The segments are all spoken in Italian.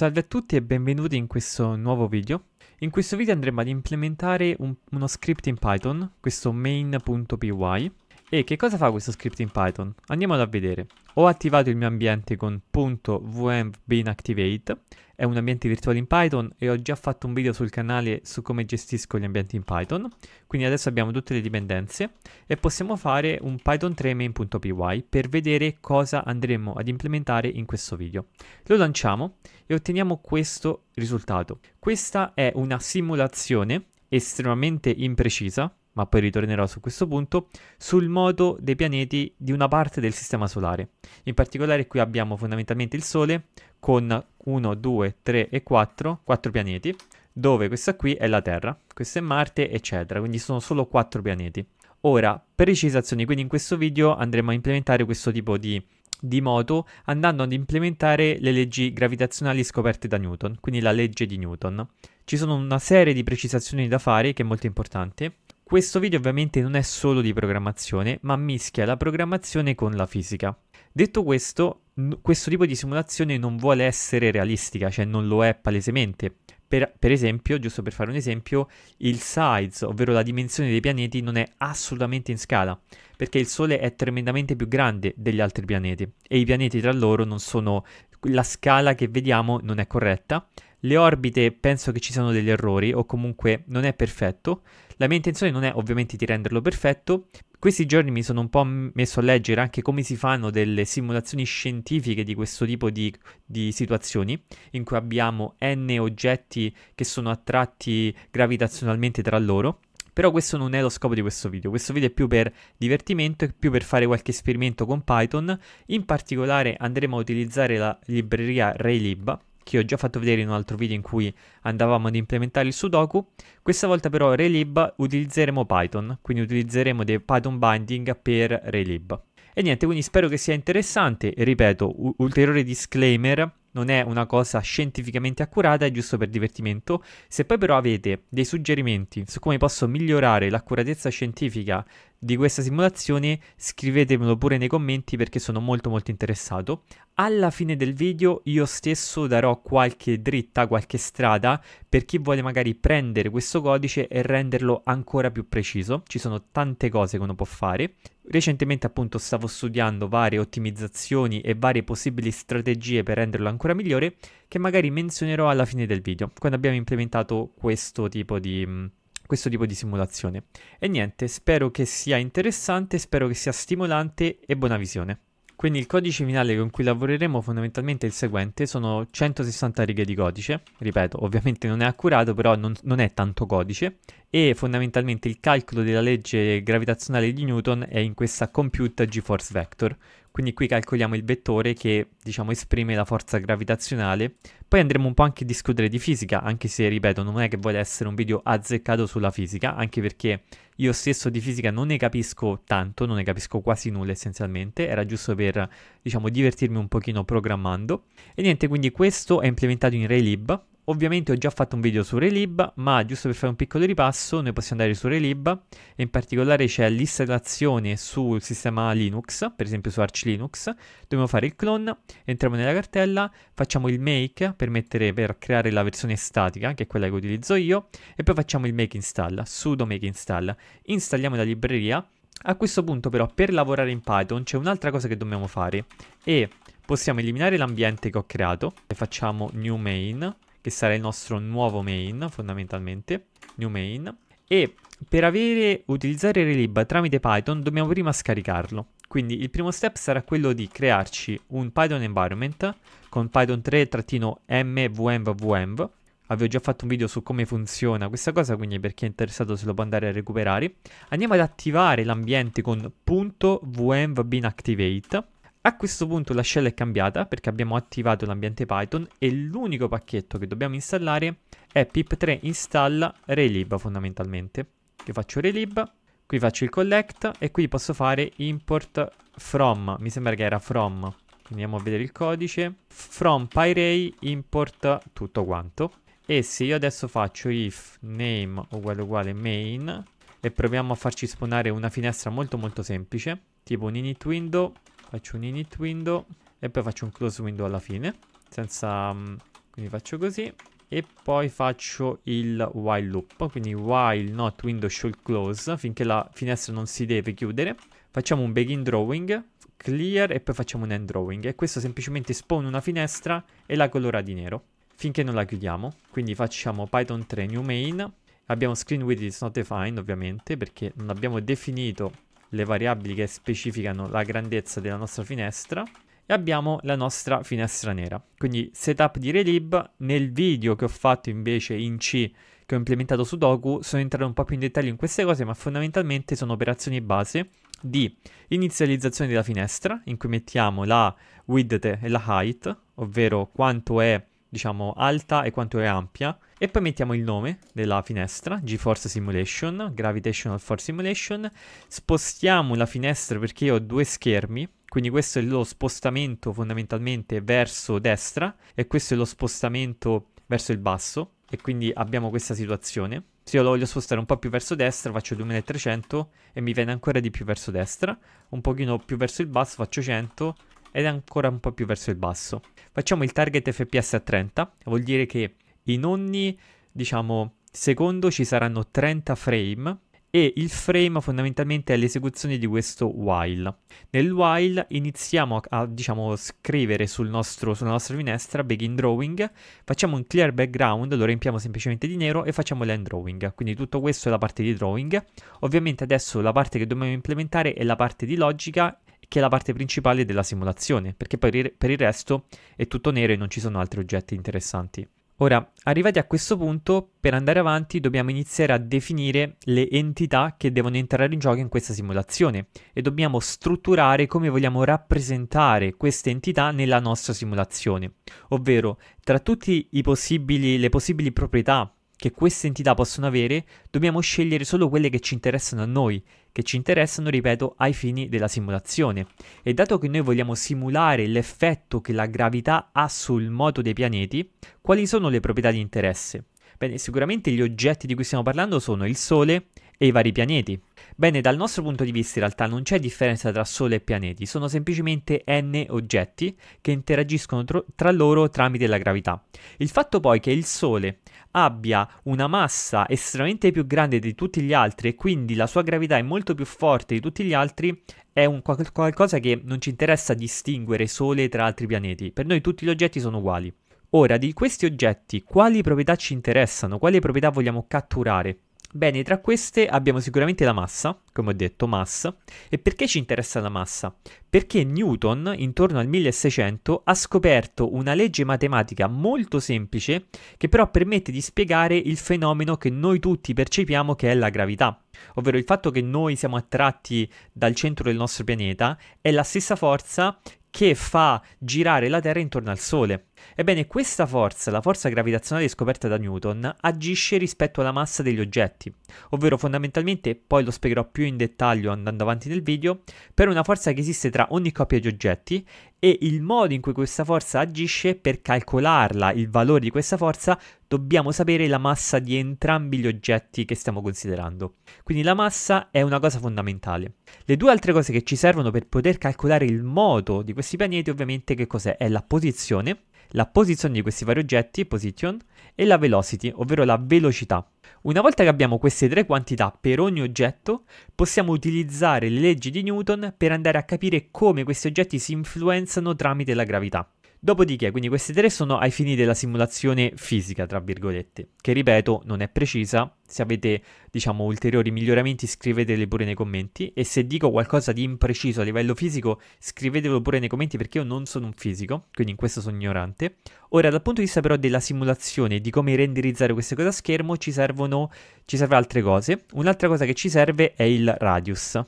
Salve a tutti e benvenuti in questo nuovo video. In questo video andremo ad implementare un, uno script in Python, questo main.py, e che cosa fa questo script in Python? Andiamolo a vedere. Ho attivato il mio ambiente con .vmbinactivate, è un ambiente virtuale in Python e ho già fatto un video sul canale su come gestisco gli ambienti in Python, quindi adesso abbiamo tutte le dipendenze e possiamo fare un python3 main.py per vedere cosa andremo ad implementare in questo video. Lo lanciamo e otteniamo questo risultato. Questa è una simulazione estremamente imprecisa ma poi ritornerò su questo punto, sul moto dei pianeti di una parte del Sistema Solare. In particolare qui abbiamo fondamentalmente il Sole con 1, 2, 3 e 4, 4 pianeti, dove questa qui è la Terra, questo è Marte, eccetera, quindi sono solo 4 pianeti. Ora, precisazioni, quindi in questo video andremo a implementare questo tipo di di moto andando ad implementare le leggi gravitazionali scoperte da Newton, quindi la legge di Newton. Ci sono una serie di precisazioni da fare che è molto importante. Questo video ovviamente non è solo di programmazione, ma mischia la programmazione con la fisica. Detto questo, questo tipo di simulazione non vuole essere realistica, cioè non lo è palesemente. Per, per, esempio, giusto per fare un esempio, il size, ovvero la dimensione dei pianeti, non è assolutamente in scala, perché il Sole è tremendamente più grande degli altri pianeti e i pianeti tra loro non sono... la scala che vediamo non è corretta, le orbite penso che ci siano degli errori o comunque non è perfetto, la mia intenzione non è ovviamente di renderlo perfetto. Questi giorni mi sono un po' messo a leggere anche come si fanno delle simulazioni scientifiche di questo tipo di, di situazioni, in cui abbiamo n oggetti che sono attratti gravitazionalmente tra loro. Però questo non è lo scopo di questo video, questo video è più per divertimento e più per fare qualche esperimento con Python. In particolare andremo a utilizzare la libreria Raylib, che ho già fatto vedere in un altro video in cui andavamo ad implementare il Sudoku. Questa volta però Relib utilizzeremo Python, quindi utilizzeremo dei Python binding per Relib. E niente, quindi spero che sia interessante, e ripeto, ulteriore disclaimer, non è una cosa scientificamente accurata, è giusto per divertimento. Se poi però avete dei suggerimenti su come posso migliorare l'accuratezza scientifica di questa simulazione scrivetemelo pure nei commenti perché sono molto molto interessato. Alla fine del video io stesso darò qualche dritta, qualche strada per chi vuole magari prendere questo codice e renderlo ancora più preciso. Ci sono tante cose che uno può fare. Recentemente appunto stavo studiando varie ottimizzazioni e varie possibili strategie per renderlo ancora migliore che magari menzionerò alla fine del video quando abbiamo implementato questo tipo di mm, questo tipo di simulazione. E niente, spero che sia interessante, spero che sia stimolante e buona visione. Quindi il codice finale con cui lavoreremo fondamentalmente è il seguente, sono 160 righe di codice, ripeto ovviamente non è accurato però non, non è tanto codice e fondamentalmente il calcolo della legge gravitazionale di Newton è in questa compute GeForce Vector, quindi qui calcoliamo il vettore che, diciamo, esprime la forza gravitazionale. Poi andremo un po' anche a discutere di fisica, anche se, ripeto, non è che voglia essere un video azzeccato sulla fisica, anche perché io stesso di fisica non ne capisco tanto, non ne capisco quasi nulla essenzialmente, era giusto per, diciamo, divertirmi un pochino programmando. E niente, quindi questo è implementato in Raylib, Ovviamente ho già fatto un video su Relib, ma giusto per fare un piccolo ripasso, noi possiamo andare su Relib e in particolare c'è l'installazione sul sistema Linux, per esempio su Arch Linux, dobbiamo fare il clone, entriamo nella cartella, facciamo il make per, mettere, per creare la versione statica, che è quella che utilizzo io, e poi facciamo il make install, sudo make install, installiamo la libreria, a questo punto però per lavorare in Python c'è un'altra cosa che dobbiamo fare e possiamo eliminare l'ambiente che ho creato e facciamo new main che sarà il nostro nuovo main fondamentalmente, new main. E per avere, utilizzare Relib tramite Python dobbiamo prima scaricarlo. Quindi il primo step sarà quello di crearci un Python environment con Python 3-mvmvmv. Avevo già fatto un video su come funziona questa cosa, quindi per chi è interessato se lo può andare a recuperare. Andiamo ad attivare l'ambiente con .vmvbinactivate a questo punto la shell è cambiata perché abbiamo attivato l'ambiente Python e l'unico pacchetto che dobbiamo installare è pip3 install relib fondamentalmente. Io faccio relib, qui faccio il collect e qui posso fare import from, mi sembra che era from, andiamo a vedere il codice, from pyray import tutto quanto. E se io adesso faccio if name uguale uguale main e proviamo a farci spawnare una finestra molto molto semplice, tipo un init window Faccio un init window e poi faccio un close window alla fine. Senza... Mm, quindi faccio così. E poi faccio il while loop, quindi while not window should close, finché la finestra non si deve chiudere. Facciamo un begin drawing, clear e poi facciamo un end drawing. E questo semplicemente spawn una finestra e la colora di nero finché non la chiudiamo. Quindi facciamo python 3 new main. Abbiamo screen width is not defined ovviamente perché non abbiamo definito le variabili che specificano la grandezza della nostra finestra e abbiamo la nostra finestra nera. Quindi setup di Relib, nel video che ho fatto invece in C che ho implementato su Doku sono entrato un po' più in dettaglio in queste cose ma fondamentalmente sono operazioni base di inizializzazione della finestra in cui mettiamo la width e la height ovvero quanto è diciamo alta e quanto è ampia e poi mettiamo il nome della finestra, GeForce Simulation, Gravitational Force Simulation. Spostiamo la finestra perché io ho due schermi, quindi questo è lo spostamento fondamentalmente verso destra e questo è lo spostamento verso il basso. E quindi abbiamo questa situazione. Se io lo voglio spostare un po' più verso destra faccio 2300 e mi viene ancora di più verso destra. Un pochino più verso il basso faccio 100 ed ancora un po' più verso il basso. Facciamo il target FPS a 30, vuol dire che in ogni, diciamo, secondo ci saranno 30 frame e il frame fondamentalmente è l'esecuzione di questo while. Nel while iniziamo a, a diciamo, scrivere sul nostro, sulla nostra finestra begin drawing, facciamo un clear background, lo riempiamo semplicemente di nero e facciamo l'end drawing. Quindi tutto questo è la parte di drawing. Ovviamente adesso la parte che dobbiamo implementare è la parte di logica che è la parte principale della simulazione, perché per il, per il resto è tutto nero e non ci sono altri oggetti interessanti. Ora, arrivati a questo punto, per andare avanti dobbiamo iniziare a definire le entità che devono entrare in gioco in questa simulazione e dobbiamo strutturare come vogliamo rappresentare queste entità nella nostra simulazione, ovvero tra tutte le possibili proprietà che queste entità possono avere, dobbiamo scegliere solo quelle che ci interessano a noi che ci interessano, ripeto, ai fini della simulazione. E dato che noi vogliamo simulare l'effetto che la gravità ha sul moto dei pianeti, quali sono le proprietà di interesse? Bene, sicuramente gli oggetti di cui stiamo parlando sono il Sole, e i vari pianeti. Bene, dal nostro punto di vista in realtà non c'è differenza tra Sole e pianeti, sono semplicemente n oggetti che interagiscono tro- tra loro tramite la gravità. Il fatto poi che il Sole abbia una massa estremamente più grande di tutti gli altri e quindi la sua gravità è molto più forte di tutti gli altri è un qual- qualcosa che non ci interessa distinguere Sole tra altri pianeti, per noi tutti gli oggetti sono uguali. Ora, di questi oggetti, quali proprietà ci interessano? Quali proprietà vogliamo catturare? Bene, tra queste abbiamo sicuramente la massa, come ho detto, massa. E perché ci interessa la massa? Perché Newton, intorno al 1600, ha scoperto una legge matematica molto semplice che però permette di spiegare il fenomeno che noi tutti percepiamo che è la gravità. Ovvero il fatto che noi siamo attratti dal centro del nostro pianeta è la stessa forza che fa girare la Terra intorno al Sole. Ebbene, questa forza, la forza gravitazionale scoperta da Newton, agisce rispetto alla massa degli oggetti, ovvero fondamentalmente, poi lo spiegherò più in dettaglio andando avanti nel video, per una forza che esiste tra ogni coppia di oggetti e il modo in cui questa forza agisce per calcolarla, il valore di questa forza, dobbiamo sapere la massa di entrambi gli oggetti che stiamo considerando. Quindi la massa è una cosa fondamentale. Le due altre cose che ci servono per poter calcolare il moto di questi pianeti ovviamente che cos'è? È la posizione la posizione di questi vari oggetti, position, e la velocity, ovvero la velocità. Una volta che abbiamo queste tre quantità per ogni oggetto, possiamo utilizzare le leggi di Newton per andare a capire come questi oggetti si influenzano tramite la gravità. Dopodiché, quindi queste tre sono ai fini della simulazione fisica, tra virgolette, che ripeto non è precisa, se avete diciamo ulteriori miglioramenti scrivetele pure nei commenti e se dico qualcosa di impreciso a livello fisico scrivetelo pure nei commenti perché io non sono un fisico, quindi in questo sono ignorante. Ora dal punto di vista però della simulazione, di come renderizzare queste cose a schermo ci servono, ci serve altre cose, un'altra cosa che ci serve è il radius,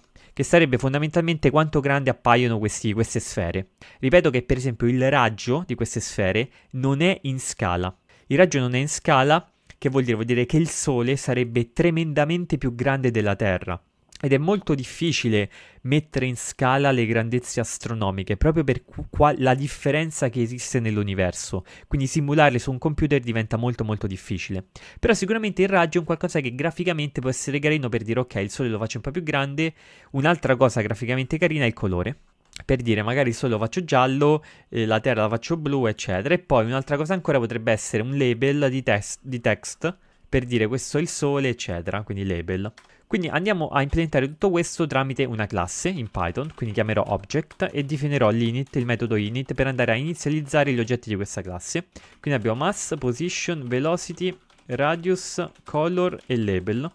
che sarebbe fondamentalmente quanto grande appaiono questi, queste sfere. Ripeto che per esempio il raggio di queste sfere non è in scala. Il raggio non è in scala, che vuol dire? Vuol dire che il Sole sarebbe tremendamente più grande della Terra. Ed è molto difficile mettere in scala le grandezze astronomiche proprio per qua- la differenza che esiste nell'universo. Quindi simularle su un computer diventa molto molto difficile. Però sicuramente il raggio è un qualcosa che graficamente può essere carino per dire ok, il sole lo faccio un po' più grande. Un'altra cosa graficamente carina è il colore per dire magari il sole lo faccio giallo, eh, la terra la faccio blu, eccetera. E poi un'altra cosa ancora potrebbe essere un label di, tes- di text per dire questo è il sole, eccetera, quindi label. Quindi andiamo a implementare tutto questo tramite una classe in Python, quindi chiamerò object e definirò l'init, il metodo init, per andare a inizializzare gli oggetti di questa classe. Quindi abbiamo mass, position, velocity, radius, color e label.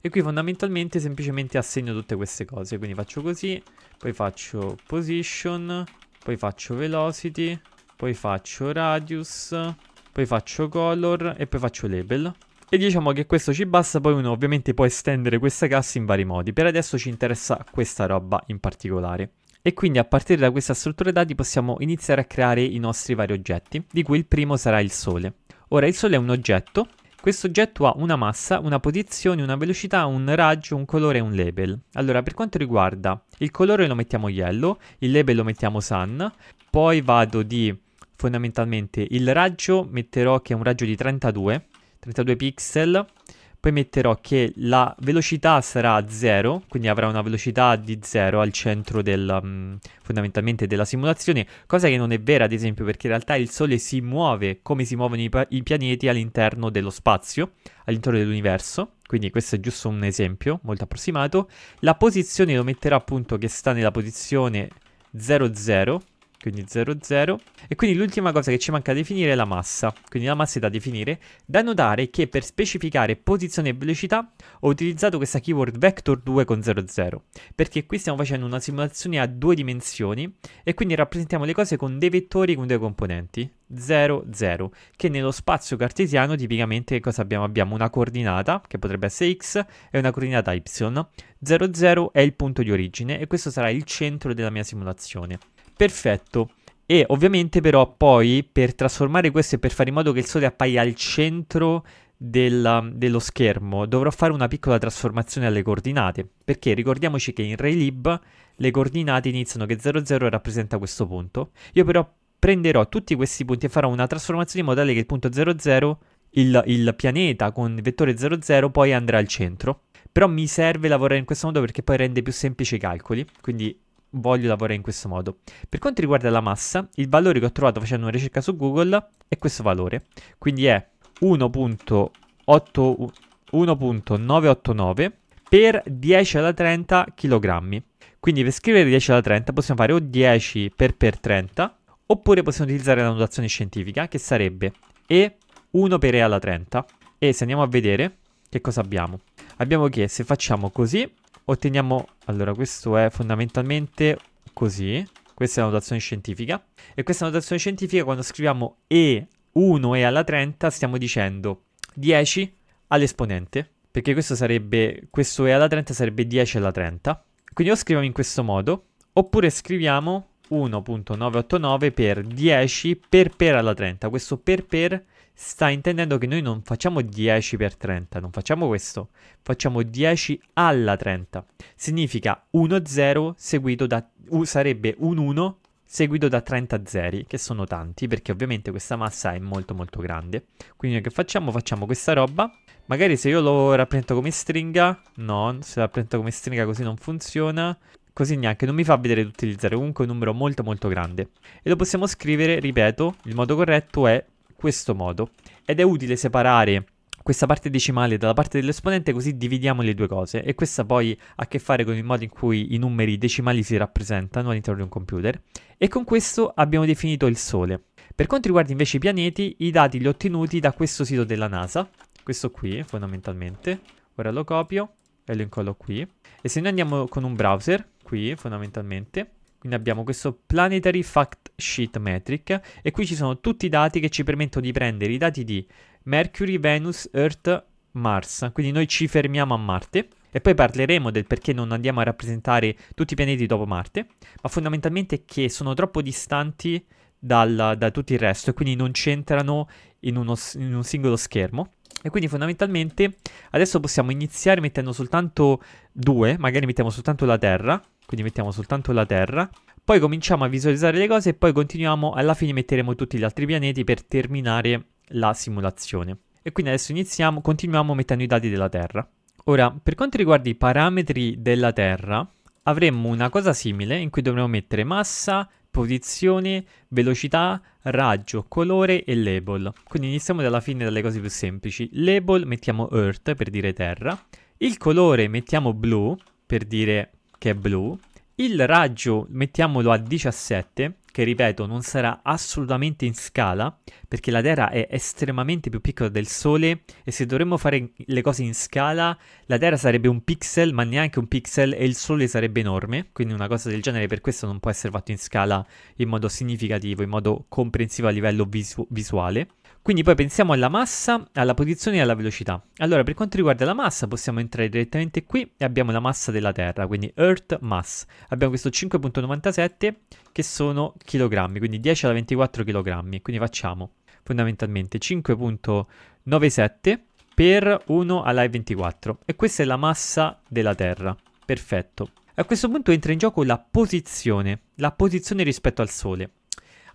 E qui fondamentalmente semplicemente assegno tutte queste cose, quindi faccio così, poi faccio position, poi faccio velocity, poi faccio radius, poi faccio color e poi faccio label. E diciamo che questo ci basta, poi uno ovviamente può estendere questa cassa in vari modi. Per adesso ci interessa questa roba in particolare. E quindi a partire da questa struttura dati possiamo iniziare a creare i nostri vari oggetti, di cui il primo sarà il Sole. Ora il Sole è un oggetto, questo oggetto ha una massa, una posizione, una velocità, un raggio, un colore e un label. Allora per quanto riguarda il colore lo mettiamo yellow, il label lo mettiamo sun, poi vado di fondamentalmente il raggio metterò che è un raggio di 32 32 pixel. Poi metterò che la velocità sarà 0, quindi avrà una velocità di 0 al centro del, um, fondamentalmente della simulazione, cosa che non è vera ad esempio perché in realtà il Sole si muove come si muovono i, i pianeti all'interno dello spazio, all'interno dell'universo, quindi questo è giusto un esempio molto approssimato. La posizione lo metterò appunto che sta nella posizione 00, quindi 0, 0. E quindi l'ultima cosa che ci manca da definire è la massa, quindi la massa è da definire. Da notare che per specificare posizione e velocità ho utilizzato questa keyword vector2 con 0, 0, perché qui stiamo facendo una simulazione a due dimensioni e quindi rappresentiamo le cose con dei vettori con due componenti, 0, 0, che nello spazio cartesiano tipicamente cosa abbiamo? Abbiamo una coordinata, che potrebbe essere x, e una coordinata y. 0, 0 è il punto di origine e questo sarà il centro della mia simulazione. Perfetto. E ovviamente però poi per trasformare questo e per fare in modo che il sole appaia al centro del, dello schermo dovrò fare una piccola trasformazione alle coordinate perché ricordiamoci che in RayLib le coordinate iniziano che 00 rappresenta questo punto. Io però prenderò tutti questi punti e farò una trasformazione in modo tale che il punto 00, il, il pianeta con il vettore 00 poi andrà al centro. Però mi serve lavorare in questo modo perché poi rende più semplici i calcoli, quindi voglio lavorare in questo modo. Per quanto riguarda la massa, il valore che ho trovato facendo una ricerca su Google è questo valore, quindi è 1.989 per 10 alla 30 kg. Quindi per scrivere 10 alla 30 possiamo fare o 10 per per 30 oppure possiamo utilizzare la notazione scientifica che sarebbe E1 per E alla 30 e se andiamo a vedere che cosa abbiamo? Abbiamo che se facciamo così, otteniamo... Allora, questo è fondamentalmente così. Questa è la notazione scientifica. E questa notazione scientifica, quando scriviamo E1 e alla 30, stiamo dicendo 10 all'esponente. Perché questo sarebbe... Questo E alla 30 sarebbe 10 alla 30. Quindi o scriviamo in questo modo, oppure scriviamo 1.989 per 10 per per alla 30. Questo per per sta intendendo che noi non facciamo 10 per 30, non facciamo questo, facciamo 10 alla 30. Significa 1-0 seguito da, sarebbe un 1 seguito da 30 zeri, che sono tanti, perché ovviamente questa massa è molto molto grande. Quindi noi che facciamo? Facciamo questa roba, magari se io lo rappresento come stringa, no, se lo rappresento come stringa così non funziona, così neanche non mi fa vedere tutti gli zero, comunque è un numero molto molto grande. E lo possiamo scrivere, ripeto, il modo corretto è questo modo ed è utile separare questa parte decimale dalla parte dell'esponente così dividiamo le due cose e questa poi ha a che fare con il modo in cui i numeri decimali si rappresentano all'interno di un computer e con questo abbiamo definito il Sole. Per quanto riguarda invece i pianeti, i dati li ho ottenuti da questo sito della NASA, questo qui fondamentalmente, ora lo copio e lo incollo qui e se noi andiamo con un browser, qui fondamentalmente, quindi abbiamo questo Planetary Fact Sheet Metric e qui ci sono tutti i dati che ci permettono di prendere i dati di Mercury, Venus, Earth, Mars. Quindi noi ci fermiamo a Marte e poi parleremo del perché non andiamo a rappresentare tutti i pianeti dopo Marte, ma fondamentalmente che sono troppo distanti dal, da tutto il resto e quindi non c'entrano in, in un singolo schermo. E quindi fondamentalmente adesso possiamo iniziare mettendo soltanto due, magari mettiamo soltanto la Terra, quindi mettiamo soltanto la Terra. Poi cominciamo a visualizzare le cose e poi continuiamo, alla fine metteremo tutti gli altri pianeti per terminare la simulazione. E quindi adesso iniziamo, continuiamo mettendo i dati della Terra. Ora, per quanto riguarda i parametri della Terra, avremmo una cosa simile in cui dovremmo mettere massa, posizione, velocità, raggio, colore e label. Quindi iniziamo dalla fine dalle cose più semplici. Label mettiamo Earth per dire Terra. Il colore mettiamo blu per dire che è blu, il raggio mettiamolo a 17, che ripeto non sarà assolutamente in scala, perché la Terra è estremamente più piccola del Sole e se dovremmo fare le cose in scala, la Terra sarebbe un pixel, ma neanche un pixel e il Sole sarebbe enorme, quindi una cosa del genere per questo non può essere fatto in scala in modo significativo, in modo comprensivo a livello visu- visuale. Quindi poi pensiamo alla massa, alla posizione e alla velocità. Allora, per quanto riguarda la massa, possiamo entrare direttamente qui e abbiamo la massa della Terra, quindi Earth Mass. Abbiamo questo 5.97 che sono chilogrammi, quindi 10 alla 24 chilogrammi. Quindi facciamo fondamentalmente 5.97 per 1 alla 24 e questa è la massa della Terra. Perfetto. A questo punto entra in gioco la posizione, la posizione rispetto al Sole.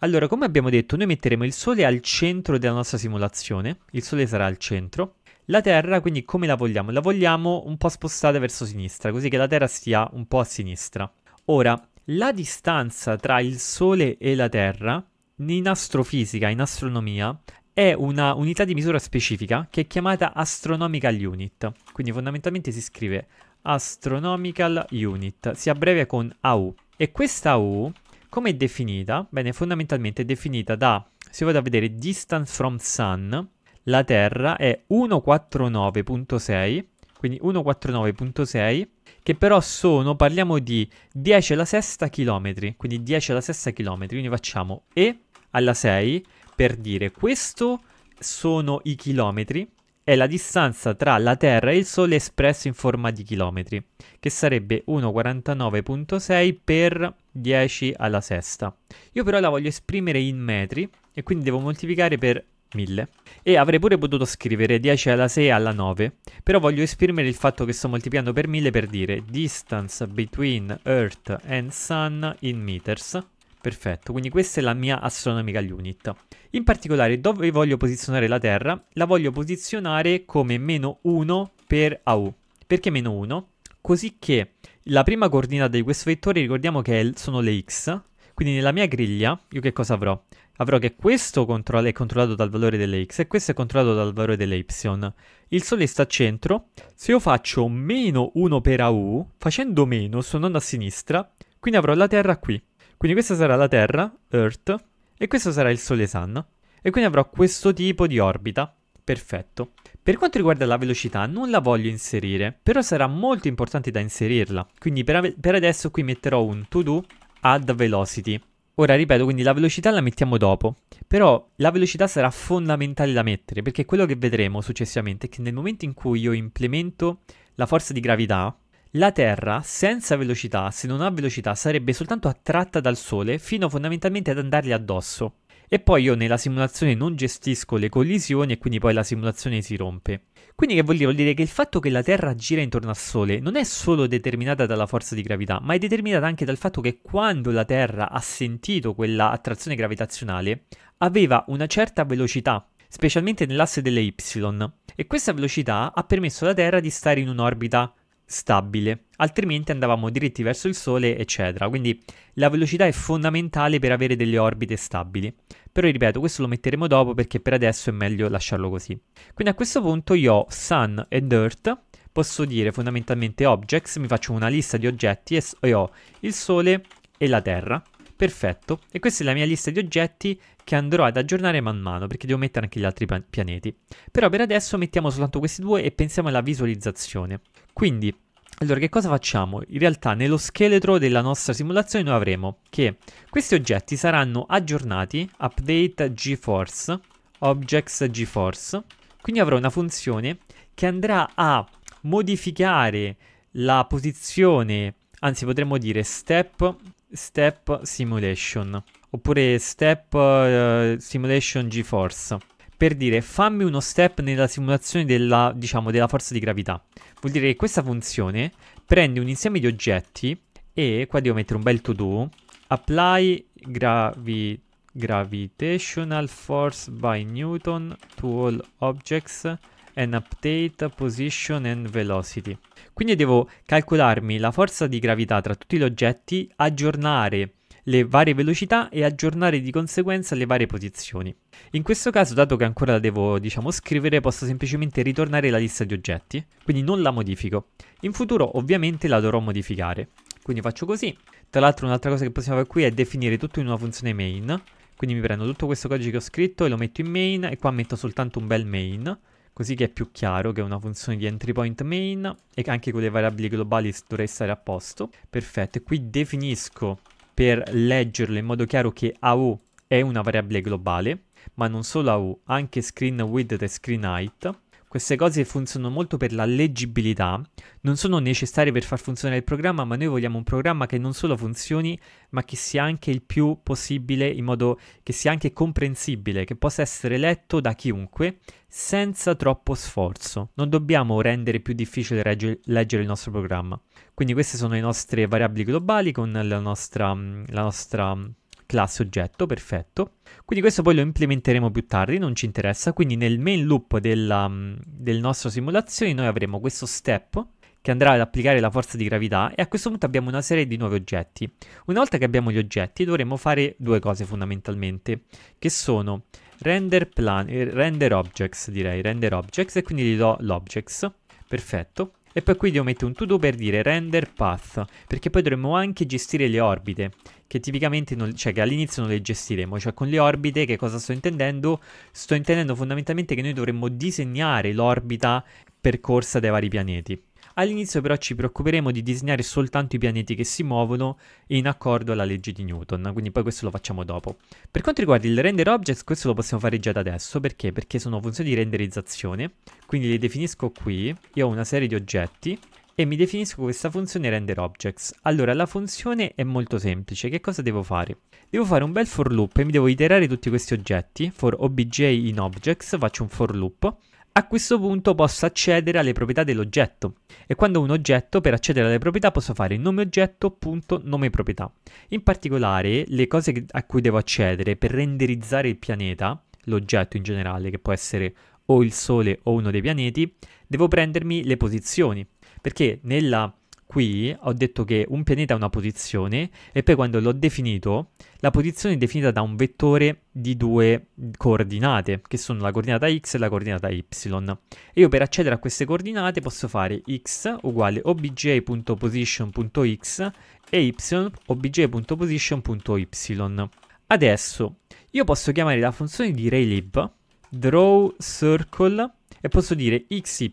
Allora, come abbiamo detto, noi metteremo il Sole al centro della nostra simulazione, il Sole sarà al centro, la Terra quindi come la vogliamo? La vogliamo un po' spostata verso sinistra, così che la Terra stia un po' a sinistra. Ora, la distanza tra il Sole e la Terra, in astrofisica, in astronomia, è una unità di misura specifica che è chiamata astronomical unit, quindi fondamentalmente si scrive astronomical unit, si abbrevia con AU. E questa AU come è definita? Bene, fondamentalmente è definita da, se vado a vedere, distance from sun, la Terra è 149.6, quindi 149.6, che però sono, parliamo di 10 alla sesta chilometri, quindi 10 alla sesta chilometri, quindi facciamo E alla 6 per dire questo sono i chilometri è la distanza tra la Terra e il Sole espresso in forma di chilometri, che sarebbe 1,49.6 per 10 alla sesta. Io però la voglio esprimere in metri e quindi devo moltiplicare per 1000 e avrei pure potuto scrivere 10 alla 6 alla 9 però voglio esprimere il fatto che sto moltiplicando per 1000 per dire distance between earth and sun in meters Perfetto, quindi questa è la mia astronomical unit. In particolare dove voglio posizionare la Terra? La voglio posizionare come meno 1 per AU. Perché meno 1? Così che la prima coordinata di questo vettore ricordiamo che sono le x, quindi nella mia griglia io che cosa avrò? Avrò che questo è controllato dal valore delle x e questo è controllato dal valore delle y. Il sole sta a centro, se io faccio meno 1 per AU, facendo meno sono andando a sinistra, quindi avrò la Terra qui. Quindi questa sarà la Terra, Earth, e questo sarà il Sole Sun. E quindi avrò questo tipo di orbita. Perfetto. Per quanto riguarda la velocità non la voglio inserire, però sarà molto importante da inserirla. Quindi per, per adesso qui metterò un to do add velocity. Ora ripeto, quindi la velocità la mettiamo dopo, però la velocità sarà fondamentale da mettere, perché quello che vedremo successivamente è che nel momento in cui io implemento la forza di gravità, la Terra, senza velocità, se non ha velocità, sarebbe soltanto attratta dal Sole fino fondamentalmente ad andargli addosso. E poi io nella simulazione non gestisco le collisioni e quindi poi la simulazione si rompe. Quindi che vuol dire? Vuol dire che il fatto che la Terra gira intorno al Sole non è solo determinata dalla forza di gravità, ma è determinata anche dal fatto che quando la Terra ha sentito quella attrazione gravitazionale, aveva una certa velocità, specialmente nell'asse delle Y. E questa velocità ha permesso alla Terra di stare in un'orbita stabile, altrimenti andavamo diritti verso il Sole, eccetera. Quindi la velocità è fondamentale per avere delle orbite stabili. Però ripeto, questo lo metteremo dopo perché per adesso è meglio lasciarlo così. Quindi a questo punto io ho Sun ed Earth, posso dire fondamentalmente objects, mi faccio una lista di oggetti e ho il Sole e la Terra. Perfetto, e questa è la mia lista di oggetti che andrò ad aggiornare man mano, perché devo mettere anche gli altri pianeti. Però per adesso mettiamo soltanto questi due e pensiamo alla visualizzazione. Quindi, allora, che cosa facciamo? In realtà nello scheletro della nostra simulazione noi avremo che questi oggetti saranno aggiornati, update GeForce, objects GeForce, quindi avrò una funzione che andrà a modificare la posizione, anzi potremmo dire step Step Simulation oppure Step uh, Simulation G-Force per dire fammi uno step nella simulazione della, diciamo, della forza di gravità. Vuol dire che questa funzione prende un insieme di oggetti e qua devo mettere un bel to do apply gravi, gravitational force by newton to all objects and update position and velocity. Quindi devo calcolarmi la forza di gravità tra tutti gli oggetti, aggiornare le varie velocità e aggiornare di conseguenza le varie posizioni. In questo caso, dato che ancora la devo, diciamo, scrivere, posso semplicemente ritornare la lista di oggetti, quindi non la modifico. In futuro, ovviamente, la dovrò modificare. Quindi faccio così. Tra l'altro, un'altra cosa che possiamo fare qui è definire tutto in una funzione main. Quindi mi prendo tutto questo codice che ho scritto e lo metto in main e qua metto soltanto un bel main così che è più chiaro che è una funzione di entry point main e anche con le variabili globali dovrei stare a posto. Perfetto, e qui definisco per leggerlo in modo chiaro che AU è una variabile globale, ma non solo AU, anche screen width e screen height queste cose funzionano molto per la leggibilità, non sono necessarie per far funzionare il programma, ma noi vogliamo un programma che non solo funzioni, ma che sia anche il più possibile in modo che sia anche comprensibile, che possa essere letto da chiunque senza troppo sforzo. Non dobbiamo rendere più difficile regge- leggere il nostro programma. Quindi queste sono le nostre variabili globali con la nostra, la nostra classe oggetto, perfetto. Quindi questo poi lo implementeremo più tardi, non ci interessa. Quindi nel main loop della, mm, del nostro simulazione noi avremo questo step che andrà ad applicare la forza di gravità e a questo punto abbiamo una serie di nuovi oggetti. Una volta che abbiamo gli oggetti dovremo fare due cose fondamentalmente, che sono render, plan, eh, render objects direi, render objects e quindi gli do l'objects, perfetto. E poi qui devo mettere un to do per dire render path, perché poi dovremmo anche gestire le orbite, che tipicamente non, cioè che all'inizio non le gestiremo, cioè con le orbite che cosa sto intendendo? Sto intendendo fondamentalmente che noi dovremmo disegnare l'orbita percorsa dai vari pianeti. All'inizio però ci preoccuperemo di disegnare soltanto i pianeti che si muovono in accordo alla legge di Newton, quindi poi questo lo facciamo dopo. Per quanto riguarda il render objects, questo lo possiamo fare già da adesso, perché? Perché sono funzioni di renderizzazione, quindi le definisco qui, io ho una serie di oggetti e mi definisco questa funzione render objects. Allora, la funzione è molto semplice, che cosa devo fare? Devo fare un bel for loop e mi devo iterare tutti questi oggetti, for obj in objects, faccio un for loop, a questo punto posso accedere alle proprietà dell'oggetto e quando ho un oggetto per accedere alle proprietà posso fare nome oggetto.nome proprietà. In particolare le cose a cui devo accedere per renderizzare il pianeta, l'oggetto in generale che può essere o il Sole o uno dei pianeti, devo prendermi le posizioni perché nella qui ho detto che un pianeta ha una posizione e poi quando l'ho definito, la posizione è definita da un vettore di due coordinate, che sono la coordinata x e la coordinata y. E io per accedere a queste coordinate posso fare x uguale obj.position.x e y obj.position.y. Adesso io posso chiamare la funzione di raylib drawCircle e posso dire xy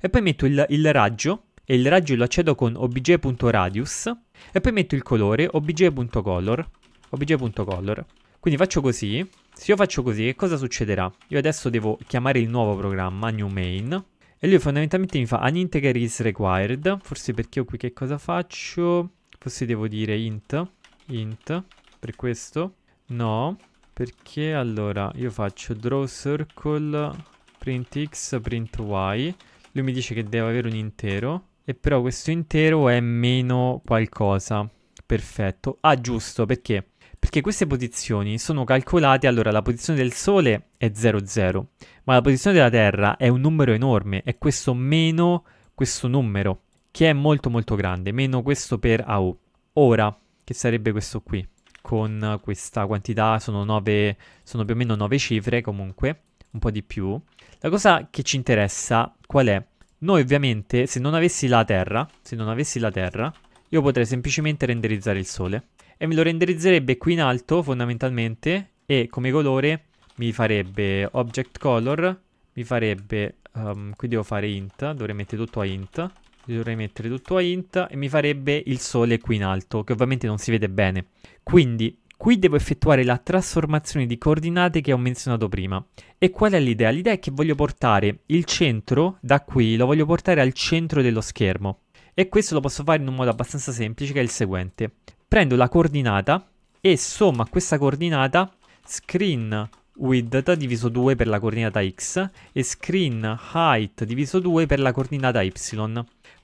e poi metto il, il raggio e il raggio lo accedo con obj.radius e poi metto il colore obj.color obj.color quindi faccio così se io faccio così che cosa succederà? io adesso devo chiamare il nuovo programma new main e lui fondamentalmente mi fa an ah, integer is required forse perché io qui che cosa faccio? forse devo dire int int per questo no perché allora io faccio draw circle print x print y lui mi dice che deve avere un intero e però questo intero è meno qualcosa. Perfetto. Ah, giusto, perché? Perché queste posizioni sono calcolate, allora la posizione del Sole è 00, ma la posizione della Terra è un numero enorme, è questo meno questo numero, che è molto molto grande, meno questo per AU. Ora, che sarebbe questo qui, con questa quantità, sono, 9, sono più o meno 9 cifre comunque, un po' di più. La cosa che ci interessa qual è? Noi ovviamente, se non avessi la terra, se non avessi la terra, io potrei semplicemente renderizzare il sole. E me lo renderizzerebbe qui in alto, fondamentalmente, e come colore mi farebbe object color, mi farebbe... Um, qui devo fare int, dovrei mettere tutto a int. Dovrei mettere tutto a int e mi farebbe il sole qui in alto, che ovviamente non si vede bene. Quindi Qui devo effettuare la trasformazione di coordinate che ho menzionato prima. E qual è l'idea? L'idea è che voglio portare il centro da qui, lo voglio portare al centro dello schermo. E questo lo posso fare in un modo abbastanza semplice che è il seguente. Prendo la coordinata e somma questa coordinata screen width diviso 2 per la coordinata x e screen height diviso 2 per la coordinata y.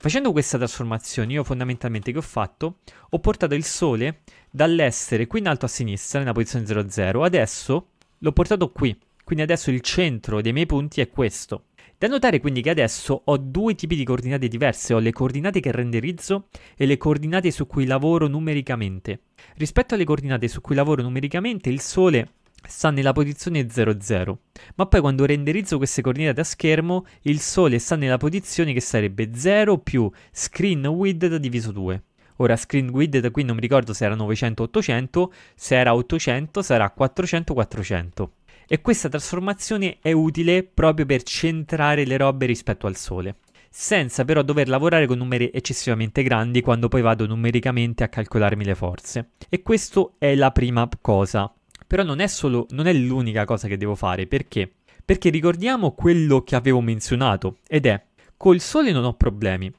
Facendo questa trasformazione io fondamentalmente che ho fatto? Ho portato il sole dall'essere qui in alto a sinistra, nella posizione 0,0, adesso l'ho portato qui. Quindi adesso il centro dei miei punti è questo. Da notare quindi che adesso ho due tipi di coordinate diverse, ho le coordinate che renderizzo e le coordinate su cui lavoro numericamente. Rispetto alle coordinate su cui lavoro numericamente, il sole sta nella posizione 00, ma poi quando renderizzo queste coordinate a schermo, il sole sta nella posizione che sarebbe 0 più screen width diviso 2. Ora, screen width qui non mi ricordo se era 900-800, o se era 800 sarà 400-400. E questa trasformazione è utile proprio per centrare le robe rispetto al sole senza però dover lavorare con numeri eccessivamente grandi quando poi vado numericamente a calcolarmi le forze. E questa è la prima cosa. Però non è, solo, non è l'unica cosa che devo fare, perché? Perché ricordiamo quello che avevo menzionato, ed è col sole non ho problemi,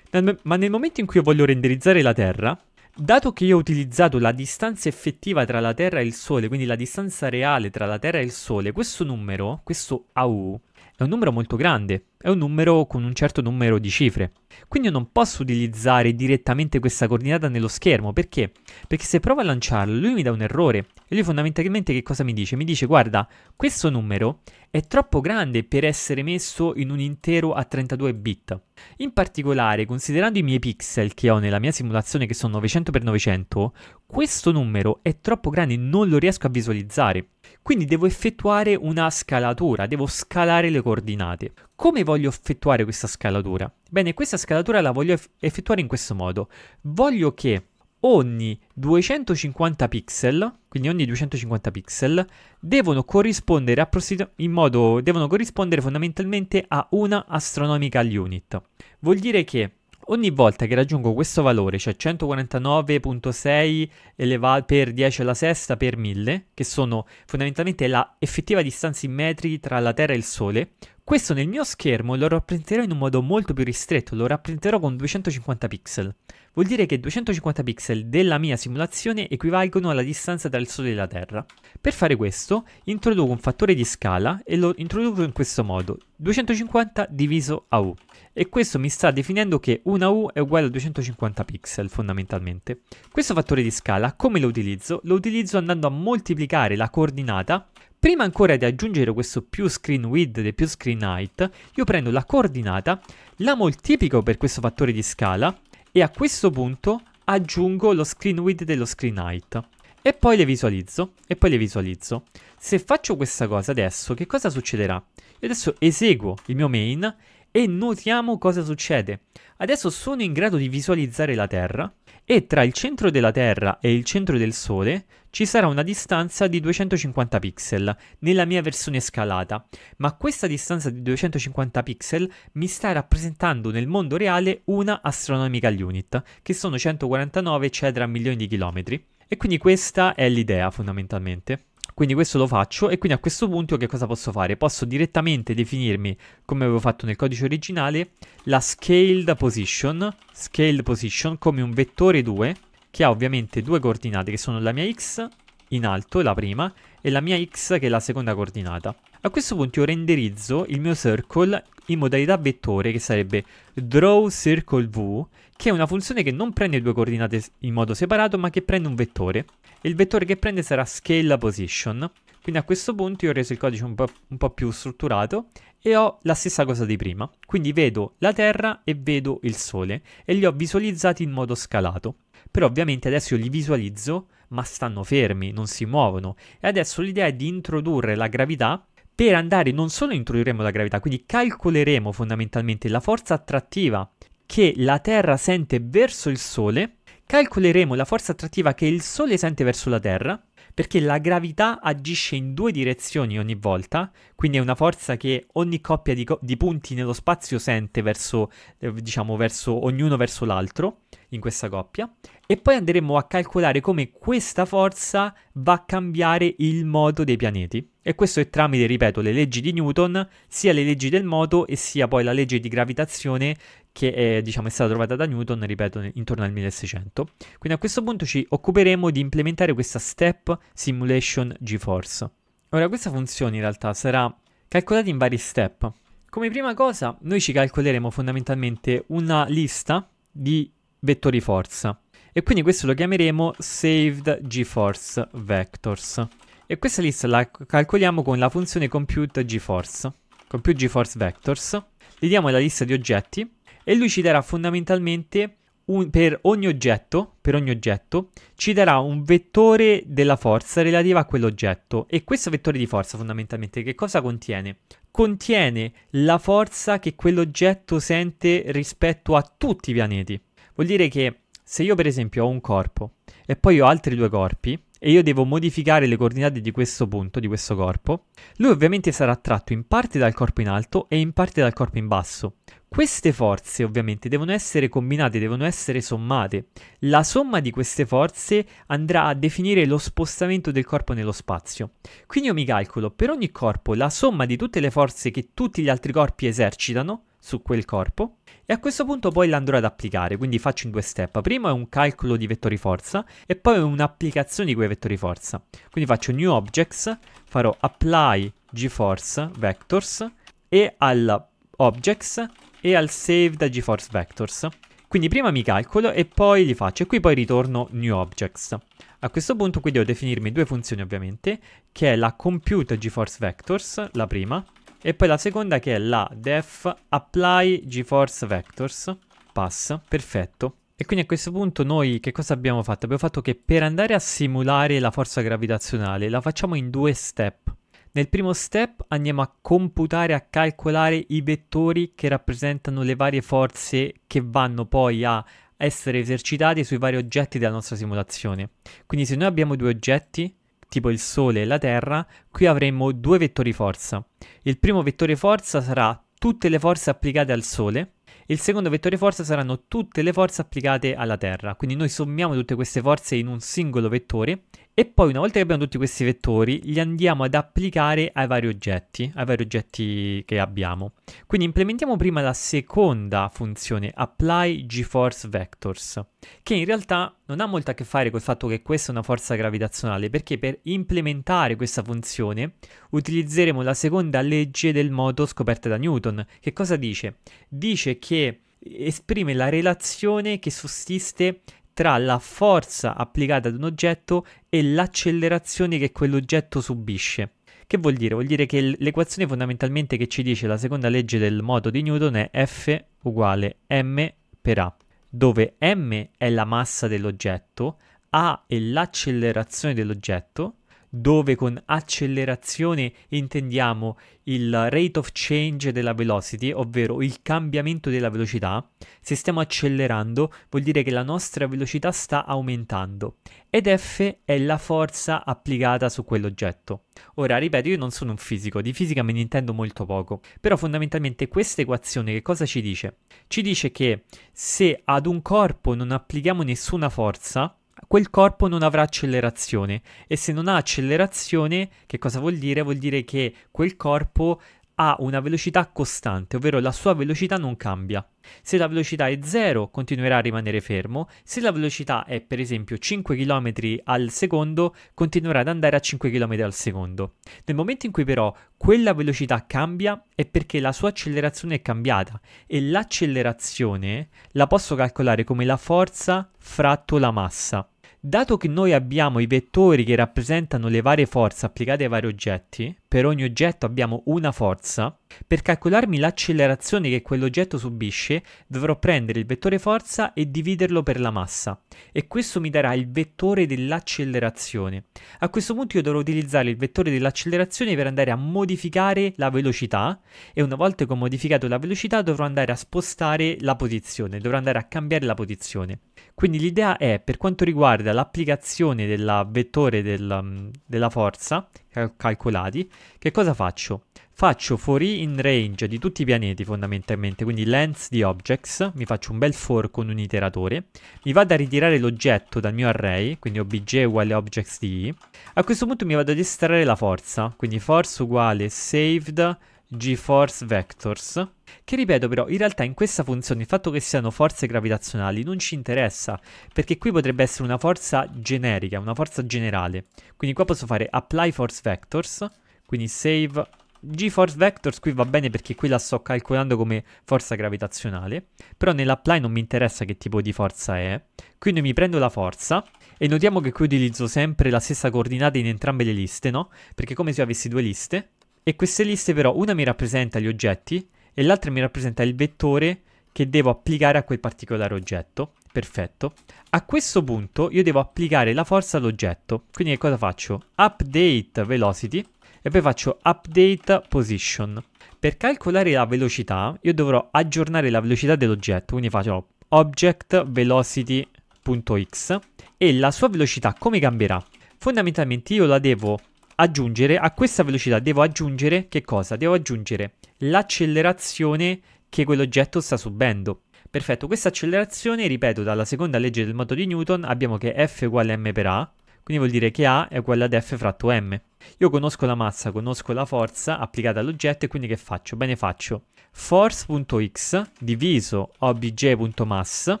ma nel momento in cui io voglio renderizzare la Terra, dato che io ho utilizzato la distanza effettiva tra la Terra e il Sole, quindi la distanza reale tra la Terra e il Sole, questo numero, questo AU, è un numero molto grande, è un numero con un certo numero di cifre. Quindi io non posso utilizzare direttamente questa coordinata nello schermo, perché? Perché se provo a lanciarlo lui mi dà un errore e lui fondamentalmente che cosa mi dice? Mi dice guarda, questo numero è troppo grande per essere messo in un intero a 32 bit. In particolare, considerando i miei pixel che ho nella mia simulazione che sono 900x900, questo numero è troppo grande e non lo riesco a visualizzare. Quindi devo effettuare una scalatura, devo scalare le coordinate. Come voglio effettuare questa scalatura? Bene, questa scalatura la voglio effettuare in questo modo. Voglio che ogni 250 pixel, quindi ogni 250 pixel, devono corrispondere, approssimato- in modo, devono corrispondere fondamentalmente a una astronomical unit. Vuol dire che Ogni volta che raggiungo questo valore, cioè 149.6 eleva- per 10 alla sesta per 1000, che sono fondamentalmente la effettiva distanza in metri tra la Terra e il Sole, questo nel mio schermo lo rappresenterò in un modo molto più ristretto, lo rappresenterò con 250 pixel. Vuol dire che 250 pixel della mia simulazione equivalgono alla distanza tra il Sole e la Terra. Per fare questo introduco un fattore di scala e lo introduco in questo modo, 250 diviso a U e questo mi sta definendo che una U è uguale a 250 pixel fondamentalmente. Questo fattore di scala come lo utilizzo? Lo utilizzo andando a moltiplicare la coordinata Prima ancora di aggiungere questo più screen width e più screen height, io prendo la coordinata, la moltiplico per questo fattore di scala e a questo punto aggiungo lo screen width dello screen height. E poi le visualizzo, e poi le visualizzo. Se faccio questa cosa adesso, che cosa succederà? Io adesso eseguo il mio main e notiamo cosa succede. Adesso sono in grado di visualizzare la Terra e tra il centro della Terra e il centro del Sole ci sarà una distanza di 250 pixel nella mia versione scalata, ma questa distanza di 250 pixel mi sta rappresentando nel mondo reale una astronomical unit, che sono 149 eccetera milioni di chilometri. E quindi questa è l'idea fondamentalmente. Quindi questo lo faccio e quindi a questo punto che cosa posso fare? Posso direttamente definirmi, come avevo fatto nel codice originale, la scaled position, scaled position come un vettore 2 che ha ovviamente due coordinate che sono la mia x in alto, la prima, e la mia x che è la seconda coordinata. A questo punto io renderizzo il mio circle in modalità vettore che sarebbe draw circle v che è una funzione che non prende due coordinate in modo separato, ma che prende un vettore. E il vettore che prende sarà scale position. Quindi a questo punto io ho reso il codice un po', un po più strutturato e ho la stessa cosa di prima. Quindi vedo la Terra e vedo il Sole e li ho visualizzati in modo scalato. Però ovviamente adesso io li visualizzo, ma stanno fermi, non si muovono. E adesso l'idea è di introdurre la gravità per andare non solo introdurremo la gravità, quindi calcoleremo fondamentalmente la forza attrattiva che la Terra sente verso il Sole, calcoleremo la forza attrattiva che il Sole sente verso la Terra, perché la gravità agisce in due direzioni ogni volta, quindi è una forza che ogni coppia di, co- di punti nello spazio sente verso, eh, diciamo, verso ognuno verso l'altro in questa coppia, e poi andremo a calcolare come questa forza va a cambiare il moto dei pianeti. E questo è tramite, ripeto, le leggi di Newton, sia le leggi del moto e sia poi la legge di gravitazione che è, diciamo, è stata trovata da Newton, ripeto, intorno al 1600. Quindi a questo punto ci occuperemo di implementare questa Step Simulation GeForce. Ora, questa funzione in realtà sarà calcolata in vari step. Come prima cosa, noi ci calcoleremo fondamentalmente una lista di vettori forza. E quindi questo lo chiameremo Saved GeForce Vectors. E questa lista la calcoliamo con la funzione compute GeForce. Compute GeForce Vectors. Gli diamo la lista di oggetti e lui ci darà fondamentalmente un, per, ogni oggetto, per ogni oggetto ci darà un vettore della forza relativa a quell'oggetto e questo vettore di forza fondamentalmente che cosa contiene? Contiene la forza che quell'oggetto sente rispetto a tutti i pianeti. Vuol dire che se io per esempio ho un corpo e poi ho altri due corpi e io devo modificare le coordinate di questo punto, di questo corpo, lui ovviamente sarà attratto in parte dal corpo in alto e in parte dal corpo in basso. Queste forze ovviamente devono essere combinate, devono essere sommate. La somma di queste forze andrà a definire lo spostamento del corpo nello spazio. Quindi io mi calcolo per ogni corpo la somma di tutte le forze che tutti gli altri corpi esercitano su quel corpo e a questo punto poi l'andrò ad applicare, quindi faccio in due step. Prima è un calcolo di vettori forza e poi un'applicazione di quei vettori forza. Quindi faccio new objects, farò apply gforce vectors e al objects e al save da GeForce Vectors. Quindi prima mi calcolo e poi li faccio e qui poi ritorno new objects. A questo punto qui devo definirmi due funzioni ovviamente, che è la compute GeForce Vectors, la prima, e poi la seconda che è la def apply GeForce Vectors, pass, perfetto. E quindi a questo punto noi che cosa abbiamo fatto? Abbiamo fatto che per andare a simulare la forza gravitazionale la facciamo in due step. Nel primo step andiamo a computare, a calcolare i vettori che rappresentano le varie forze che vanno poi a essere esercitate sui vari oggetti della nostra simulazione. Quindi se noi abbiamo due oggetti, tipo il Sole e la Terra, qui avremo due vettori forza. Il primo vettore forza sarà tutte le forze applicate al Sole, il secondo vettore forza saranno tutte le forze applicate alla Terra, quindi noi sommiamo tutte queste forze in un singolo vettore e poi una volta che abbiamo tutti questi vettori, li andiamo ad applicare ai vari oggetti, ai vari oggetti che abbiamo. Quindi implementiamo prima la seconda funzione, apply GeForce Vectors, che in realtà non ha molto a che fare col fatto che questa è una forza gravitazionale, perché per implementare questa funzione utilizzeremo la seconda legge del moto scoperta da Newton. Che cosa dice? Dice che esprime la relazione che sussiste tra la forza applicata ad un oggetto e l'accelerazione che quell'oggetto subisce. Che vuol dire? Vuol dire che l'equazione fondamentalmente che ci dice la seconda legge del moto di Newton è F uguale m per A, dove m è la massa dell'oggetto, A è l'accelerazione dell'oggetto dove con accelerazione intendiamo il rate of change della velocity, ovvero il cambiamento della velocità, se stiamo accelerando vuol dire che la nostra velocità sta aumentando ed F è la forza applicata su quell'oggetto. Ora, ripeto, io non sono un fisico, di fisica me ne intendo molto poco, però fondamentalmente questa equazione che cosa ci dice? Ci dice che se ad un corpo non applichiamo nessuna forza, quel corpo non avrà accelerazione e se non ha accelerazione, che cosa vuol dire? Vuol dire che quel corpo ha una velocità costante, ovvero la sua velocità non cambia. Se la velocità è 0 continuerà a rimanere fermo, se la velocità è per esempio 5 km al secondo continuerà ad andare a 5 km al secondo. Nel momento in cui però quella velocità cambia è perché la sua accelerazione è cambiata e l'accelerazione la posso calcolare come la forza fratto la massa. Dato che noi abbiamo i vettori che rappresentano le varie forze applicate ai vari oggetti, per ogni oggetto abbiamo una forza, per calcolarmi l'accelerazione che quell'oggetto subisce, dovrò prendere il vettore forza e dividerlo per la massa, e questo mi darà il vettore dell'accelerazione. A questo punto io dovrò utilizzare il vettore dell'accelerazione per andare a modificare la velocità, e una volta che ho modificato la velocità dovrò andare a spostare la posizione, dovrò andare a cambiare la posizione. Quindi l'idea è, per quanto riguarda l'applicazione del vettore del, della forza calcolati, che cosa faccio? faccio Fourier in range di tutti i pianeti fondamentalmente, quindi lens di objects, mi faccio un bel for con un iteratore, mi vado a ritirare l'oggetto dal mio array, quindi obj uguale objects di i, a questo punto mi vado ad estrarre la forza, quindi force uguale saved g-force vectors, che ripeto però, in realtà in questa funzione il fatto che siano forze gravitazionali non ci interessa, perché qui potrebbe essere una forza generica, una forza generale, quindi qua posso fare apply force vectors, quindi save GeForce Vectors qui va bene perché qui la sto calcolando come forza gravitazionale, però nell'apply non mi interessa che tipo di forza è, quindi mi prendo la forza e notiamo che qui utilizzo sempre la stessa coordinata in entrambe le liste, no? Perché è come se io avessi due liste e queste liste però una mi rappresenta gli oggetti e l'altra mi rappresenta il vettore che devo applicare a quel particolare oggetto. Perfetto. A questo punto io devo applicare la forza all'oggetto, quindi che cosa faccio? Update velocity e poi faccio update position. Per calcolare la velocità io dovrò aggiornare la velocità dell'oggetto, quindi faccio object velocity.x e la sua velocità come cambierà? Fondamentalmente io la devo aggiungere, a questa velocità devo aggiungere che cosa? Devo aggiungere l'accelerazione che quell'oggetto sta subendo. Perfetto, questa accelerazione, ripeto, dalla seconda legge del moto di Newton abbiamo che f uguale m per a, quindi vuol dire che A è uguale ad F fratto M. Io conosco la massa, conosco la forza applicata all'oggetto e quindi che faccio? Bene faccio force.x diviso obj.mass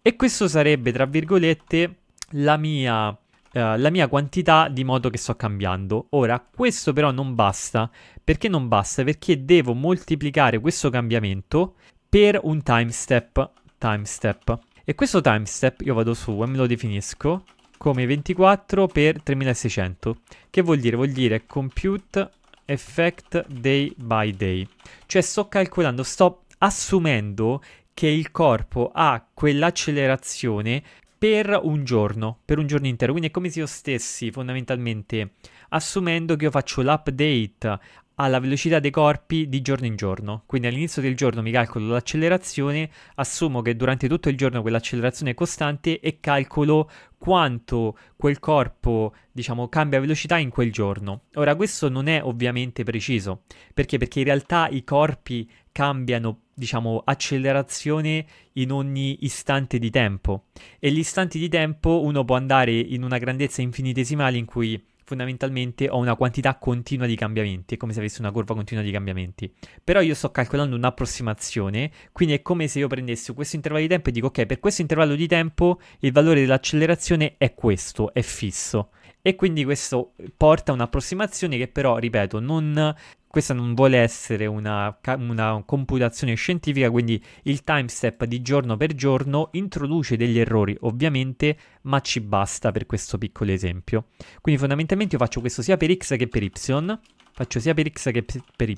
e questo sarebbe, tra virgolette, la mia eh, la mia quantità di modo che sto cambiando. Ora, questo però non basta. Perché non basta? Perché devo moltiplicare questo cambiamento per un time step. Time step. E questo time step io vado su e me lo definisco come 24 per 3600. Che vuol dire? Vuol dire compute effect day by day. Cioè sto calcolando, sto assumendo che il corpo ha quell'accelerazione per un giorno, per un giorno intero. Quindi è come se io stessi fondamentalmente assumendo che io faccio l'update alla velocità dei corpi di giorno in giorno. Quindi all'inizio del giorno mi calcolo l'accelerazione, assumo che durante tutto il giorno quell'accelerazione è costante e calcolo quanto quel corpo, diciamo, cambia velocità in quel giorno. Ora, questo non è ovviamente preciso, perché? Perché in realtà i corpi cambiano, diciamo, accelerazione in ogni istante di tempo e gli istanti di tempo uno può andare in una grandezza infinitesimale in cui fondamentalmente ho una quantità continua di cambiamenti, è come se avessi una curva continua di cambiamenti. Però io sto calcolando un'approssimazione, quindi è come se io prendessi questo intervallo di tempo e dico ok, per questo intervallo di tempo il valore dell'accelerazione è questo, è fisso. E quindi questo porta a un'approssimazione che però, ripeto, non questa non vuole essere una, una computazione scientifica, quindi il timestep di giorno per giorno introduce degli errori, ovviamente, ma ci basta per questo piccolo esempio. Quindi fondamentalmente io faccio questo sia per x che per y faccio sia per x che per y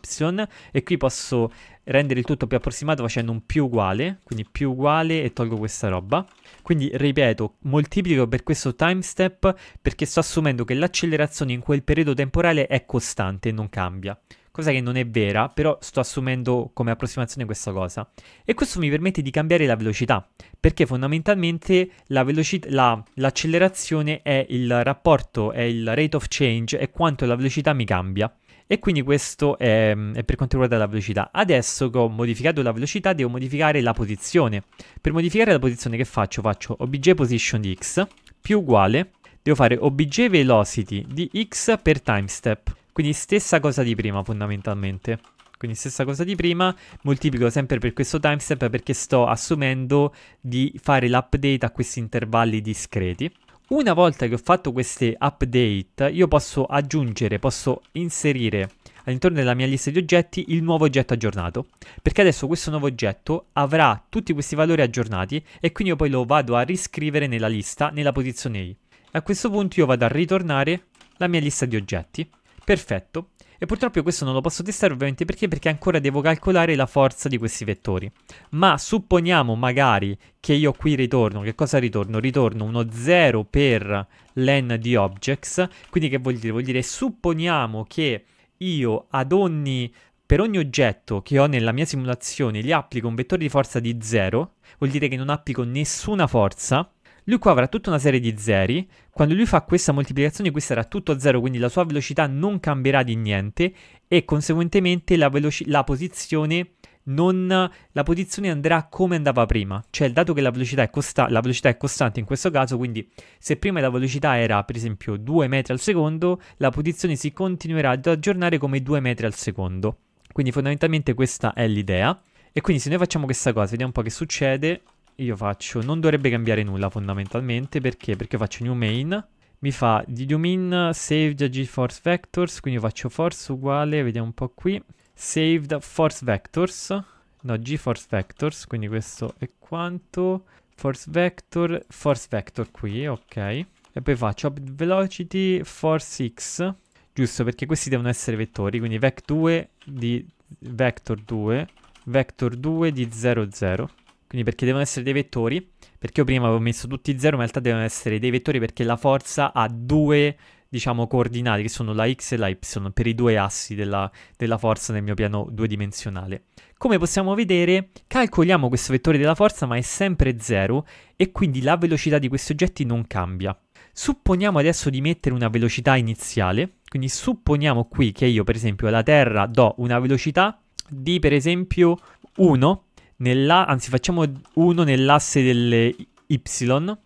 e qui posso rendere il tutto più approssimato facendo un più uguale, quindi più uguale e tolgo questa roba. Quindi ripeto, moltiplico per questo time step perché sto assumendo che l'accelerazione in quel periodo temporale è costante e non cambia cosa che non è vera, però sto assumendo come approssimazione questa cosa. E questo mi permette di cambiare la velocità, perché fondamentalmente la velocità, la, l'accelerazione è il rapporto, è il rate of change, è quanto la velocità mi cambia. E quindi questo è, è, per quanto riguarda la velocità. Adesso che ho modificato la velocità devo modificare la posizione. Per modificare la posizione che faccio? Faccio obj position di x più uguale, devo fare obj velocity di x per time step. Quindi stessa cosa di prima fondamentalmente. Quindi stessa cosa di prima, moltiplico sempre per questo timestamp perché sto assumendo di fare l'update a questi intervalli discreti. Una volta che ho fatto queste update, io posso aggiungere, posso inserire all'interno della mia lista di oggetti il nuovo oggetto aggiornato, perché adesso questo nuovo oggetto avrà tutti questi valori aggiornati e quindi io poi lo vado a riscrivere nella lista nella posizione I. A questo punto io vado a ritornare la mia lista di oggetti Perfetto. E purtroppo questo non lo posso testare ovviamente perché? Perché ancora devo calcolare la forza di questi vettori. Ma supponiamo magari che io qui ritorno, che cosa ritorno? Ritorno uno 0 per len di objects, quindi che vuol dire? Vuol dire supponiamo che io ad ogni per ogni oggetto che ho nella mia simulazione gli applico un vettore di forza di 0, vuol dire che non applico nessuna forza, lui qua avrà tutta una serie di zeri, quando lui fa questa moltiplicazione qui sarà tutto a zero, quindi la sua velocità non cambierà di niente e conseguentemente la, veloci- la posizione non, la posizione andrà come andava prima, cioè dato che la velocità, è costa- la velocità è costante in questo caso, quindi se prima la velocità era per esempio 2 metri al secondo, la posizione si continuerà ad aggiornare come 2 metri al secondo. Quindi fondamentalmente questa è l'idea. E quindi se noi facciamo questa cosa, vediamo un po' che succede io faccio... Non dovrebbe cambiare nulla fondamentalmente, perché? Perché faccio new main, mi fa dilumin saved gforce vectors, quindi io faccio force uguale, vediamo un po' qui, saved force vectors, no, gforce vectors, quindi questo è quanto, force vector, force vector qui, ok, e poi faccio up velocity force x, giusto, perché questi devono essere vettori, quindi vec2 di vector 2, vector 2 di 0, 0, quindi perché devono essere dei vettori, perché io prima avevo messo tutti 0, ma in realtà devono essere dei vettori perché la forza ha due, diciamo, coordinate, che sono la x e la y, per i due assi della, della forza nel mio piano due-dimensionale. Come possiamo vedere, calcoliamo questo vettore della forza, ma è sempre 0, e quindi la velocità di questi oggetti non cambia. Supponiamo adesso di mettere una velocità iniziale, quindi supponiamo qui che io per esempio alla Terra do una velocità di per esempio 1 nella, anzi facciamo uno nell'asse delle y,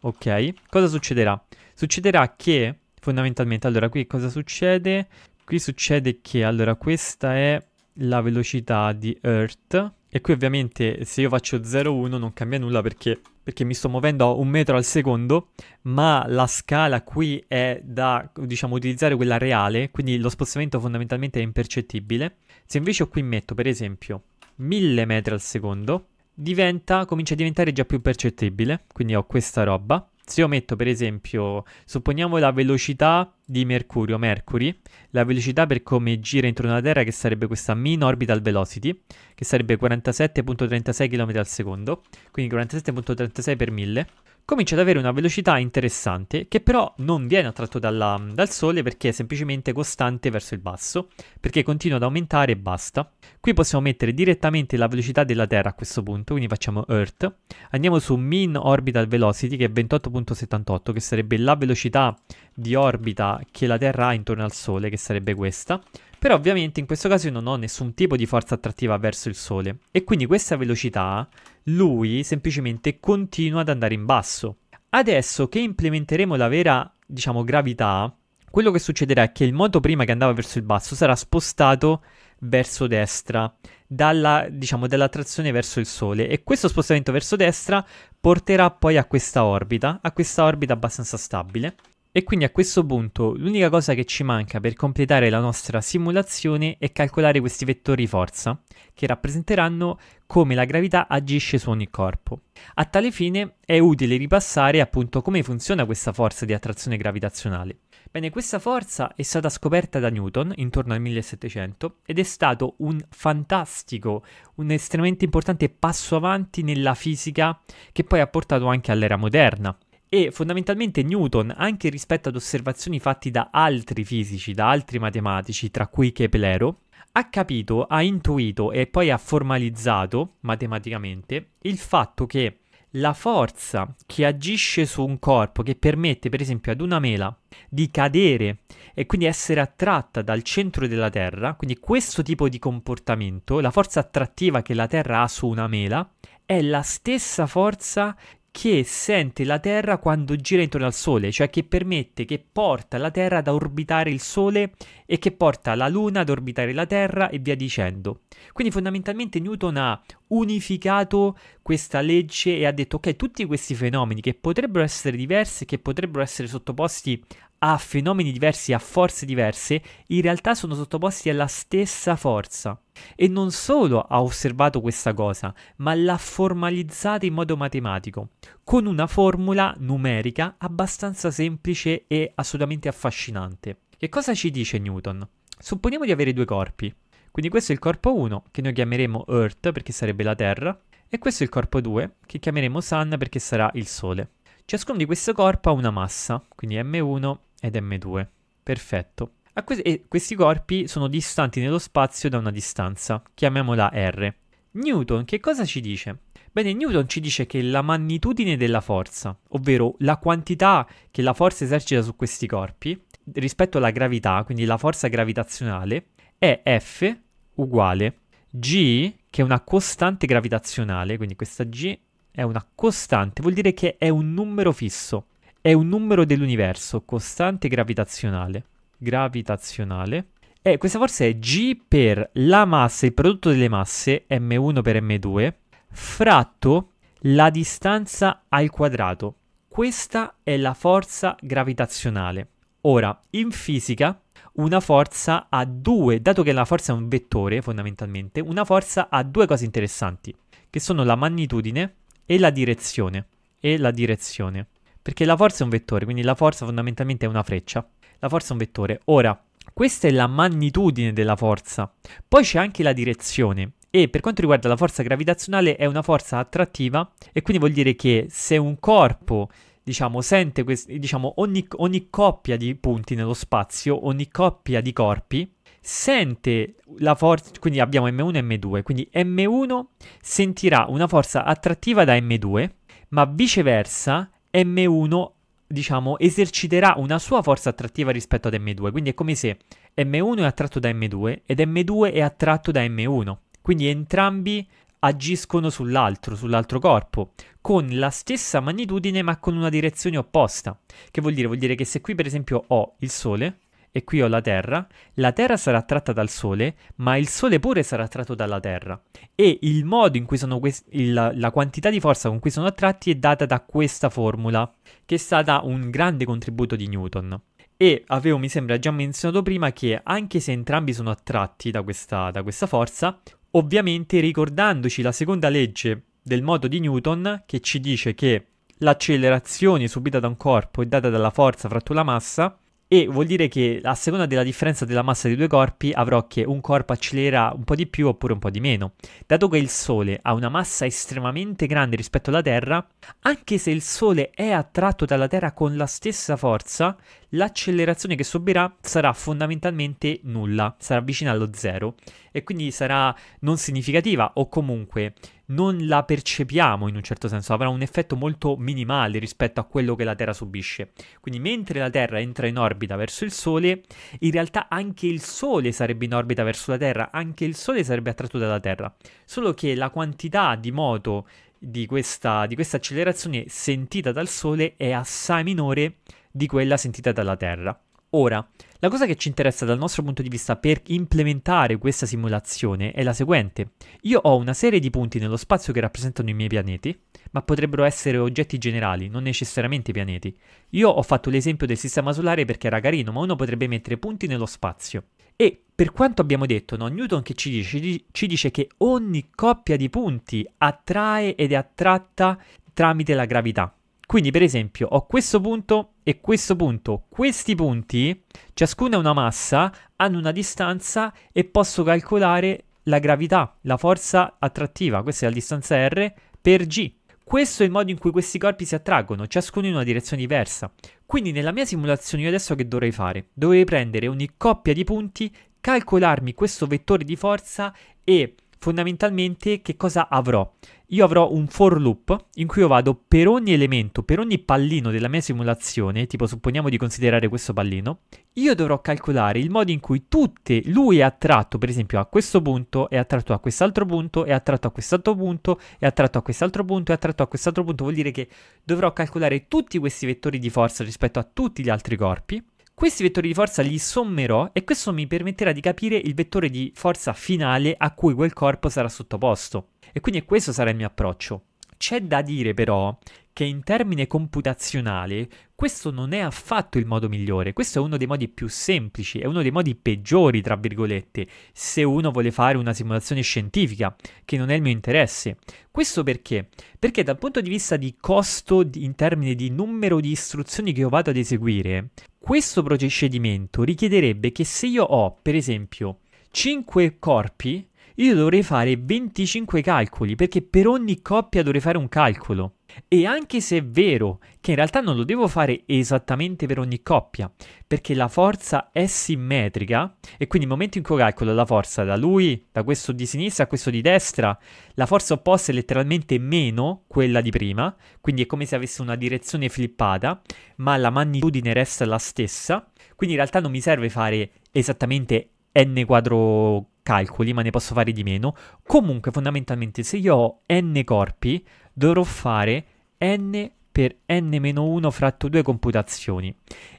ok? Cosa succederà? Succederà che fondamentalmente, allora qui cosa succede? Qui succede che, allora questa è la velocità di Earth e qui ovviamente se io faccio 0,1 non cambia nulla perché, perché, mi sto muovendo a un metro al secondo, ma la scala qui è da, diciamo, utilizzare quella reale, quindi lo spostamento fondamentalmente è impercettibile. Se invece io qui metto, per esempio, 1000 metri al secondo, diventa, comincia a diventare già più percettibile, quindi ho questa roba. Se io metto per esempio, supponiamo la velocità di Mercurio, Mercury, la velocità per come gira intorno alla Terra che sarebbe questa mean orbital velocity, che sarebbe 47.36 km al secondo, quindi 47.36 per 1000 comincia ad avere una velocità interessante che però non viene attratto dalla, dal sole perché è semplicemente costante verso il basso, perché continua ad aumentare e basta. Qui possiamo mettere direttamente la velocità della Terra a questo punto, quindi facciamo Earth, andiamo su Mean Orbital Velocity che è 28.78, che sarebbe la velocità di orbita che la Terra ha intorno al Sole, che sarebbe questa, però ovviamente in questo caso io non ho nessun tipo di forza attrattiva verso il Sole e quindi questa velocità lui semplicemente continua ad andare in basso. Adesso che implementeremo la vera, diciamo, gravità, quello che succederà è che il moto prima che andava verso il basso sarà spostato verso destra, dalla, diciamo, dalla trazione verso il Sole e questo spostamento verso destra porterà poi a questa orbita, a questa orbita abbastanza stabile. E quindi a questo punto l'unica cosa che ci manca per completare la nostra simulazione è calcolare questi vettori forza, che rappresenteranno come la gravità agisce su ogni corpo. A tale fine è utile ripassare appunto come funziona questa forza di attrazione gravitazionale. Bene, questa forza è stata scoperta da Newton intorno al 1700 ed è stato un fantastico, un estremamente importante passo avanti nella fisica che poi ha portato anche all'era moderna e fondamentalmente Newton, anche rispetto ad osservazioni fatte da altri fisici, da altri matematici, tra cui Keplero, ha capito, ha intuito e poi ha formalizzato matematicamente il fatto che la forza che agisce su un corpo, che permette per esempio ad una mela di cadere e quindi essere attratta dal centro della Terra, quindi questo tipo di comportamento, la forza attrattiva che la Terra ha su una mela, è la stessa forza che sente la Terra quando gira intorno al Sole, cioè che permette, che porta la Terra ad orbitare il Sole e che porta la Luna ad orbitare la Terra e via dicendo. Quindi fondamentalmente Newton ha unificato questa legge e ha detto ok, tutti questi fenomeni che potrebbero essere diversi, che potrebbero essere sottoposti a fenomeni diversi, a forze diverse, in realtà sono sottoposti alla stessa forza. E non solo ha osservato questa cosa, ma l'ha formalizzata in modo matematico, con una formula numerica abbastanza semplice e assolutamente affascinante. Che cosa ci dice Newton? Supponiamo di avere due corpi. Quindi questo è il corpo 1, che noi chiameremo Earth perché sarebbe la Terra, e questo è il corpo 2, che chiameremo Sun perché sarà il Sole. Ciascuno di questi corpi ha una massa, quindi M1 ed M2. Perfetto. Que- questi corpi sono distanti nello spazio da una distanza, chiamiamola R. Newton che cosa ci dice? Bene, Newton ci dice che la magnitudine della forza, ovvero la quantità che la forza esercita su questi corpi, rispetto alla gravità, quindi la forza gravitazionale, è F uguale G, che è una costante gravitazionale, quindi questa G è una costante, vuol dire che è un numero fisso è un numero dell'universo, costante gravitazionale. Gravitazionale. E questa forza è G per la massa, il prodotto delle masse, M1 per M2, fratto la distanza al quadrato. Questa è la forza gravitazionale. Ora, in fisica, una forza ha due, dato che la forza è un vettore fondamentalmente, una forza ha due cose interessanti, che sono la magnitudine e la direzione. E la direzione. Perché la forza è un vettore, quindi la forza fondamentalmente è una freccia. La forza è un vettore. Ora, questa è la magnitudine della forza. Poi c'è anche la direzione. E per quanto riguarda la forza gravitazionale è una forza attrattiva e quindi vuol dire che se un corpo diciamo, sente quest- diciamo, ogni, ogni coppia di punti nello spazio, ogni coppia di corpi, sente la forza, quindi abbiamo M1 e M2, quindi M1 sentirà una forza attrattiva da M2, ma viceversa M1 diciamo, eserciterà una sua forza attrattiva rispetto ad M2. Quindi è come se M1 è attratto da M2 ed M2 è attratto da M1. Quindi entrambi agiscono sull'altro, sull'altro corpo, con la stessa magnitudine ma con una direzione opposta. Che vuol dire? Vuol dire che se qui per esempio ho il Sole, e qui ho la Terra, la Terra sarà attratta dal Sole, ma il Sole pure sarà attratto dalla Terra. E il modo in cui sono questi, la, la quantità di forza con cui sono attratti è data da questa formula, che è stata un grande contributo di Newton. E avevo, mi sembra, già menzionato prima che anche se entrambi sono attratti da questa, da questa forza, ovviamente ricordandoci la seconda legge del moto di Newton, che ci dice che l'accelerazione subita da un corpo è data dalla forza fratto la massa, e vuol dire che a seconda della differenza della massa dei due corpi avrò che un corpo accelererà un po' di più oppure un po' di meno. Dato che il Sole ha una massa estremamente grande rispetto alla Terra, anche se il Sole è attratto dalla Terra con la stessa forza, l'accelerazione che subirà sarà fondamentalmente nulla, sarà vicina allo zero e quindi sarà non significativa o comunque non la percepiamo in un certo senso, avrà un effetto molto minimale rispetto a quello che la Terra subisce. Quindi mentre la Terra entra in orbita verso il Sole, in realtà anche il Sole sarebbe in orbita verso la Terra, anche il Sole sarebbe attratto dalla Terra, solo che la quantità di moto di questa, di questa accelerazione sentita dal Sole è assai minore di quella sentita dalla Terra. Ora, la cosa che ci interessa dal nostro punto di vista per implementare questa simulazione è la seguente. Io ho una serie di punti nello spazio che rappresentano i miei pianeti, ma potrebbero essere oggetti generali, non necessariamente pianeti. Io ho fatto l'esempio del sistema solare perché era carino, ma uno potrebbe mettere punti nello spazio. E per quanto abbiamo detto, no? Newton che ci dice, ci dice che ogni coppia di punti attrae ed è attratta tramite la gravità. Quindi per esempio ho questo punto e questo punto. Questi punti, ciascuno è una massa, hanno una distanza e posso calcolare la gravità, la forza attrattiva, questa è la distanza R, per G. Questo è il modo in cui questi corpi si attraggono, ciascuno in una direzione diversa. Quindi nella mia simulazione io adesso che dovrei fare? Dovrei prendere ogni coppia di punti, calcolarmi questo vettore di forza e fondamentalmente che cosa avrò? Io avrò un for loop in cui io vado per ogni elemento, per ogni pallino della mia simulazione, tipo supponiamo di considerare questo pallino, io dovrò calcolare il modo in cui tutte lui è attratto, per esempio a questo punto, è attratto a quest'altro punto, è attratto a quest'altro punto, è attratto a quest'altro punto, è attratto a quest'altro punto, vuol dire che dovrò calcolare tutti questi vettori di forza rispetto a tutti gli altri corpi questi vettori di forza li sommerò e questo mi permetterà di capire il vettore di forza finale a cui quel corpo sarà sottoposto. E quindi questo sarà il mio approccio. C'è da dire però che in termini computazionali questo non è affatto il modo migliore, questo è uno dei modi più semplici, è uno dei modi peggiori, tra virgolette, se uno vuole fare una simulazione scientifica, che non è il mio interesse. Questo perché? Perché dal punto di vista di costo in termini di numero di istruzioni che io vado ad eseguire, questo procedimento richiederebbe che se io ho, per esempio, 5 corpi, io dovrei fare 25 calcoli, perché per ogni coppia dovrei fare un calcolo. E anche se è vero che in realtà non lo devo fare esattamente per ogni coppia, perché la forza è simmetrica e quindi nel momento in cui calcolo la forza da lui, da questo di sinistra a questo di destra, la forza opposta è letteralmente meno quella di prima, quindi è come se avesse una direzione flippata, ma la magnitudine resta la stessa, quindi in realtà non mi serve fare esattamente n quadro calcoli, ma ne posso fare di meno. Comunque, fondamentalmente, se io ho n corpi, dovrò fare n per n-1 fratto 2 computazioni.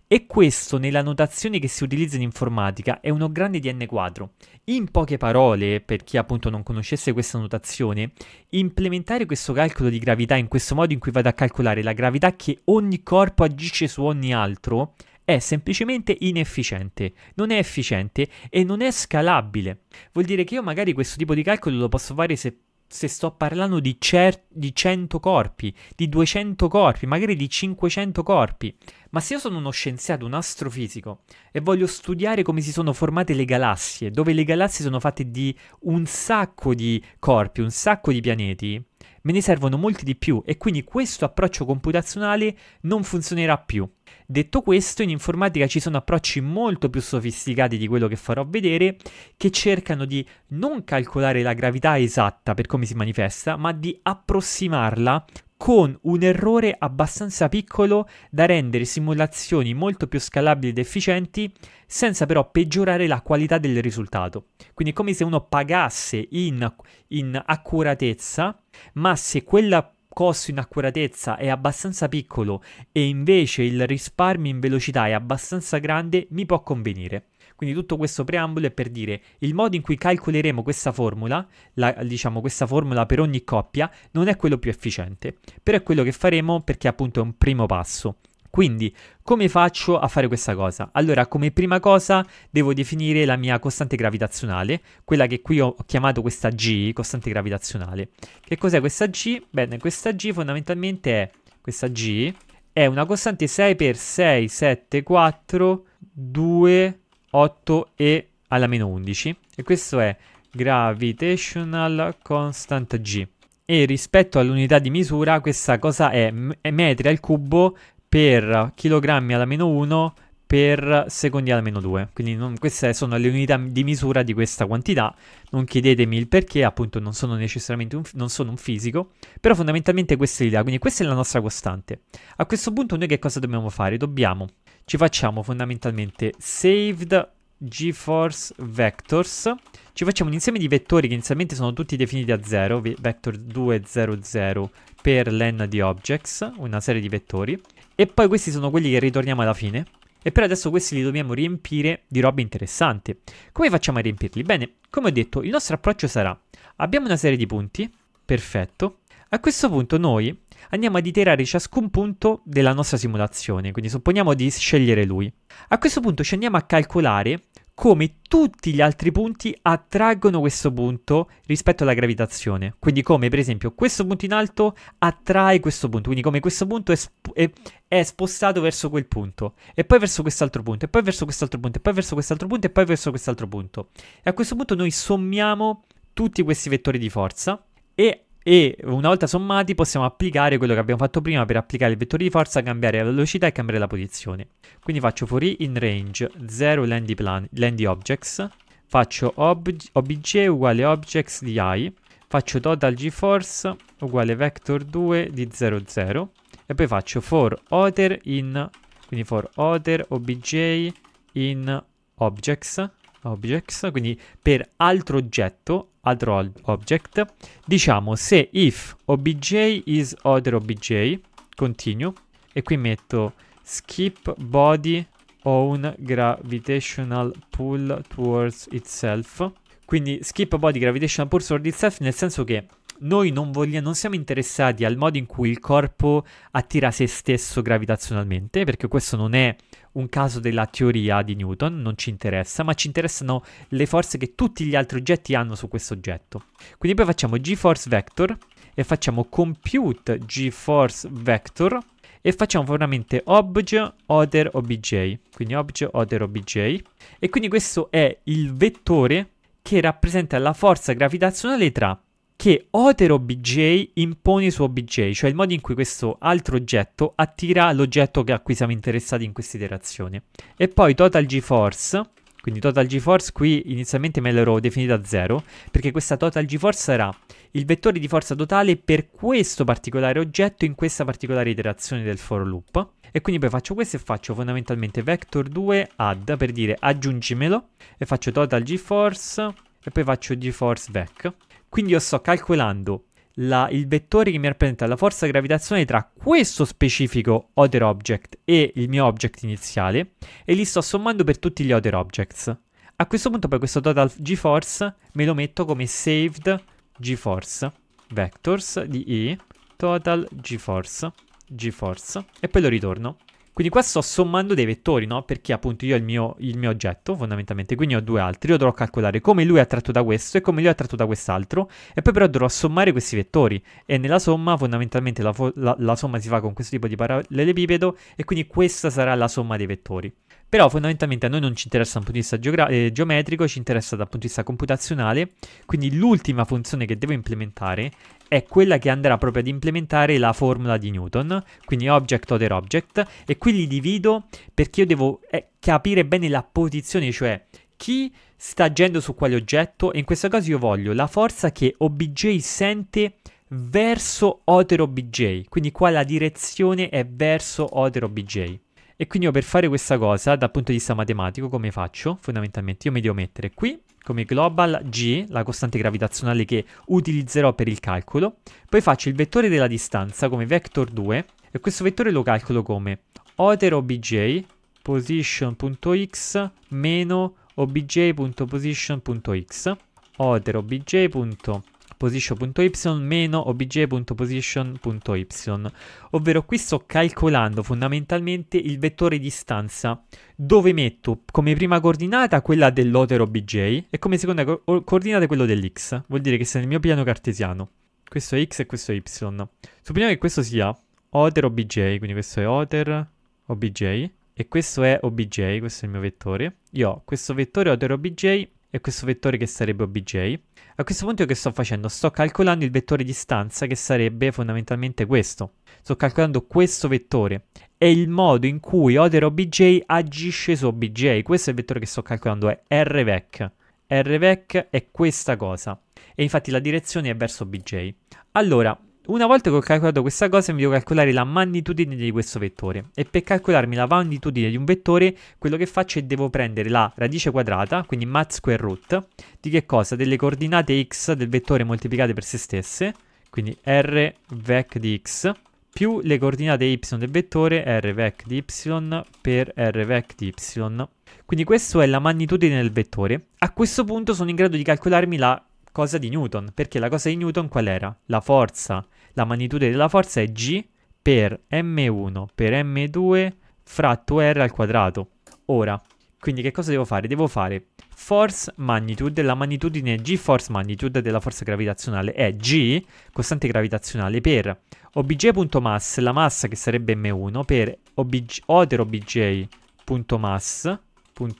E questo nella notazione che si utilizza in informatica è uno grande di n quadro. In poche parole, per chi appunto non conoscesse questa notazione, implementare questo calcolo di gravità in questo modo in cui vado a calcolare la gravità che ogni corpo agisce su ogni altro è semplicemente inefficiente, non è efficiente e non è scalabile. Vuol dire che io magari questo tipo di calcolo lo posso fare se se sto parlando di, cer- di 100 corpi, di 200 corpi, magari di 500 corpi. Ma se io sono uno scienziato, un astrofisico, e voglio studiare come si sono formate le galassie, dove le galassie sono fatte di un sacco di corpi, un sacco di pianeti, me ne servono molti di più e quindi questo approccio computazionale non funzionerà più. Detto questo, in informatica ci sono approcci molto più sofisticati di quello che farò vedere, che cercano di non calcolare la gravità esatta per come si manifesta, ma di approssimarla con un errore abbastanza piccolo da rendere simulazioni molto più scalabili ed efficienti senza però peggiorare la qualità del risultato. Quindi è come se uno pagasse in, in accuratezza, ma se quel costo in accuratezza è abbastanza piccolo e invece il risparmio in velocità è abbastanza grande, mi può convenire. Quindi tutto questo preambolo è per dire il modo in cui calcoleremo questa formula, la, diciamo questa formula per ogni coppia, non è quello più efficiente, però è quello che faremo perché appunto è un primo passo. Quindi, come faccio a fare questa cosa? Allora, come prima cosa devo definire la mia costante gravitazionale, quella che qui ho chiamato questa G, costante gravitazionale. Che cos'è questa G? Bene, questa G fondamentalmente è, questa G è una costante 6 per 6, 7, 4, 2, 8 e alla meno 11 e questo è gravitational constant g e rispetto all'unità di misura questa cosa è, è metri al cubo per chilogrammi alla meno 1 per secondi alla meno 2 quindi non, queste sono le unità di misura di questa quantità non chiedetemi il perché appunto non sono necessariamente un, non sono un fisico però fondamentalmente questa è l'idea quindi questa è la nostra costante a questo punto noi che cosa dobbiamo fare? dobbiamo ci facciamo fondamentalmente saved GeForce Vectors. Ci facciamo un insieme di vettori che inizialmente sono tutti definiti a 0, vector 2, 0, 0 per len di objects, una serie di vettori. E poi questi sono quelli che ritorniamo alla fine. E per adesso questi li dobbiamo riempire di roba interessante. Come facciamo a riempirli? Bene, come ho detto, il nostro approccio sarà, abbiamo una serie di punti, perfetto. A questo punto noi andiamo ad iterare ciascun punto della nostra simulazione, quindi supponiamo di scegliere lui. A questo punto ci andiamo a calcolare come tutti gli altri punti attraggono questo punto rispetto alla gravitazione. Quindi come per esempio questo punto in alto attrae questo punto, quindi come questo punto è, sp- è, è spostato verso quel punto, e poi verso quest'altro punto, e poi verso quest'altro punto, e poi verso quest'altro punto, e poi verso quest'altro punto. E a questo punto noi sommiamo tutti questi vettori di forza e e una volta sommati possiamo applicare quello che abbiamo fatto prima per applicare il vettore di forza, cambiare la velocità e cambiare la posizione. Quindi faccio for fuori in range 0 landy, plan, landy objects, faccio ob, obj uguale objects di i, faccio total gforce uguale vector 2 di 00 e poi faccio for other in, quindi for other obj in objects objects, quindi per altro oggetto, altro object, diciamo se if obj is other obj, continue, e qui metto skip body own gravitational pull towards itself, quindi skip body gravitational pull towards itself nel senso che noi non, vogliamo, non siamo interessati al modo in cui il corpo attira se stesso gravitazionalmente, perché questo non è un caso della teoria di Newton, non ci interessa, ma ci interessano le forze che tutti gli altri oggetti hanno su questo oggetto. Quindi poi facciamo g-force vector e facciamo compute g-force vector e facciamo veramente obj other obj, quindi obj other obj e quindi questo è il vettore che rappresenta la forza gravitazionale tra che Otero BJ impone su OBJ, cioè il modo in cui questo altro oggetto attira l'oggetto a cui siamo interessati in questa iterazione. E poi total GeForce, quindi total GeForce qui inizialmente me l'ero definita 0, perché questa total GeForce sarà il vettore di forza totale per questo particolare oggetto in questa particolare iterazione del for loop. E quindi poi faccio questo e faccio fondamentalmente vector2 add per dire aggiungimelo e faccio total GeForce e poi faccio GeForce vec quindi io sto calcolando la, il vettore che mi rappresenta la forza gravitazionale tra questo specifico other object e il mio object iniziale e li sto sommando per tutti gli other objects. A questo punto poi questo total g-force me lo metto come saved g-force vectors di E total g-force g-force e poi lo ritorno. Quindi qua sto sommando dei vettori, no? Perché appunto io ho il mio, il mio oggetto, fondamentalmente, quindi ho due altri, io dovrò calcolare come lui è attratto da questo e come lui è attratto da quest'altro, e poi però dovrò sommare questi vettori, e nella somma fondamentalmente la, la, la somma si fa con questo tipo di parallelepipedo, e quindi questa sarà la somma dei vettori. Però fondamentalmente a noi non ci interessa dal punto di vista eh, geometrico, ci interessa dal punto di vista computazionale, quindi l'ultima funzione che devo implementare è quella che andrà proprio ad implementare la formula di Newton, quindi object other object, e qui li divido perché io devo eh, capire bene la posizione, cioè chi sta agendo su quale oggetto, e in questo caso io voglio la forza che OBJ sente verso other OBJ, quindi qua la direzione è verso other OBJ. E quindi io per fare questa cosa, dal punto di vista matematico, come faccio? Fondamentalmente io mi devo mettere qui come global g, la costante gravitazionale che utilizzerò per il calcolo, poi faccio il vettore della distanza come vector 2 e questo vettore lo calcolo come other obj position.x meno obj.position.x other obj.position.x position.y-obj.position.y, ovvero qui sto calcolando fondamentalmente il vettore di stanza, dove metto come prima coordinata quella dell'other obj e come seconda co- coordinata quello dell'x, vuol dire che sia nel mio piano cartesiano. Questo è x e questo è y. Supponiamo che questo sia otero obj, quindi questo è otero obj e questo è obj, questo è il mio vettore. Io ho questo vettore otero obj e questo vettore che sarebbe obj. A questo punto io che sto facendo? Sto calcolando il vettore distanza che sarebbe fondamentalmente questo. Sto calcolando questo vettore e il modo in cui oder obj agisce su obj. Questo è il vettore che sto calcolando, è rvec. rvec è questa cosa e infatti la direzione è verso obj. Allora, una volta che ho calcolato questa cosa mi devo calcolare la magnitudine di questo vettore e per calcolarmi la magnitudine di un vettore quello che faccio è devo prendere la radice quadrata, quindi mat square root, di che cosa? Delle coordinate x del vettore moltiplicate per se stesse, quindi r vec di x più le coordinate y del vettore r vec di y per r vec di y. Quindi questa è la magnitudine del vettore. A questo punto sono in grado di calcolarmi la cosa di Newton, perché la cosa di Newton qual era? La forza, la magnitudine della forza è G per m1 per m2 fratto r al quadrato. Ora, quindi che cosa devo fare? Devo fare force magnitude, la magnitudine G force magnitude della forza gravitazionale è G, costante gravitazionale, per obj.mass, la massa che sarebbe m1, per obj, oder obj.mass,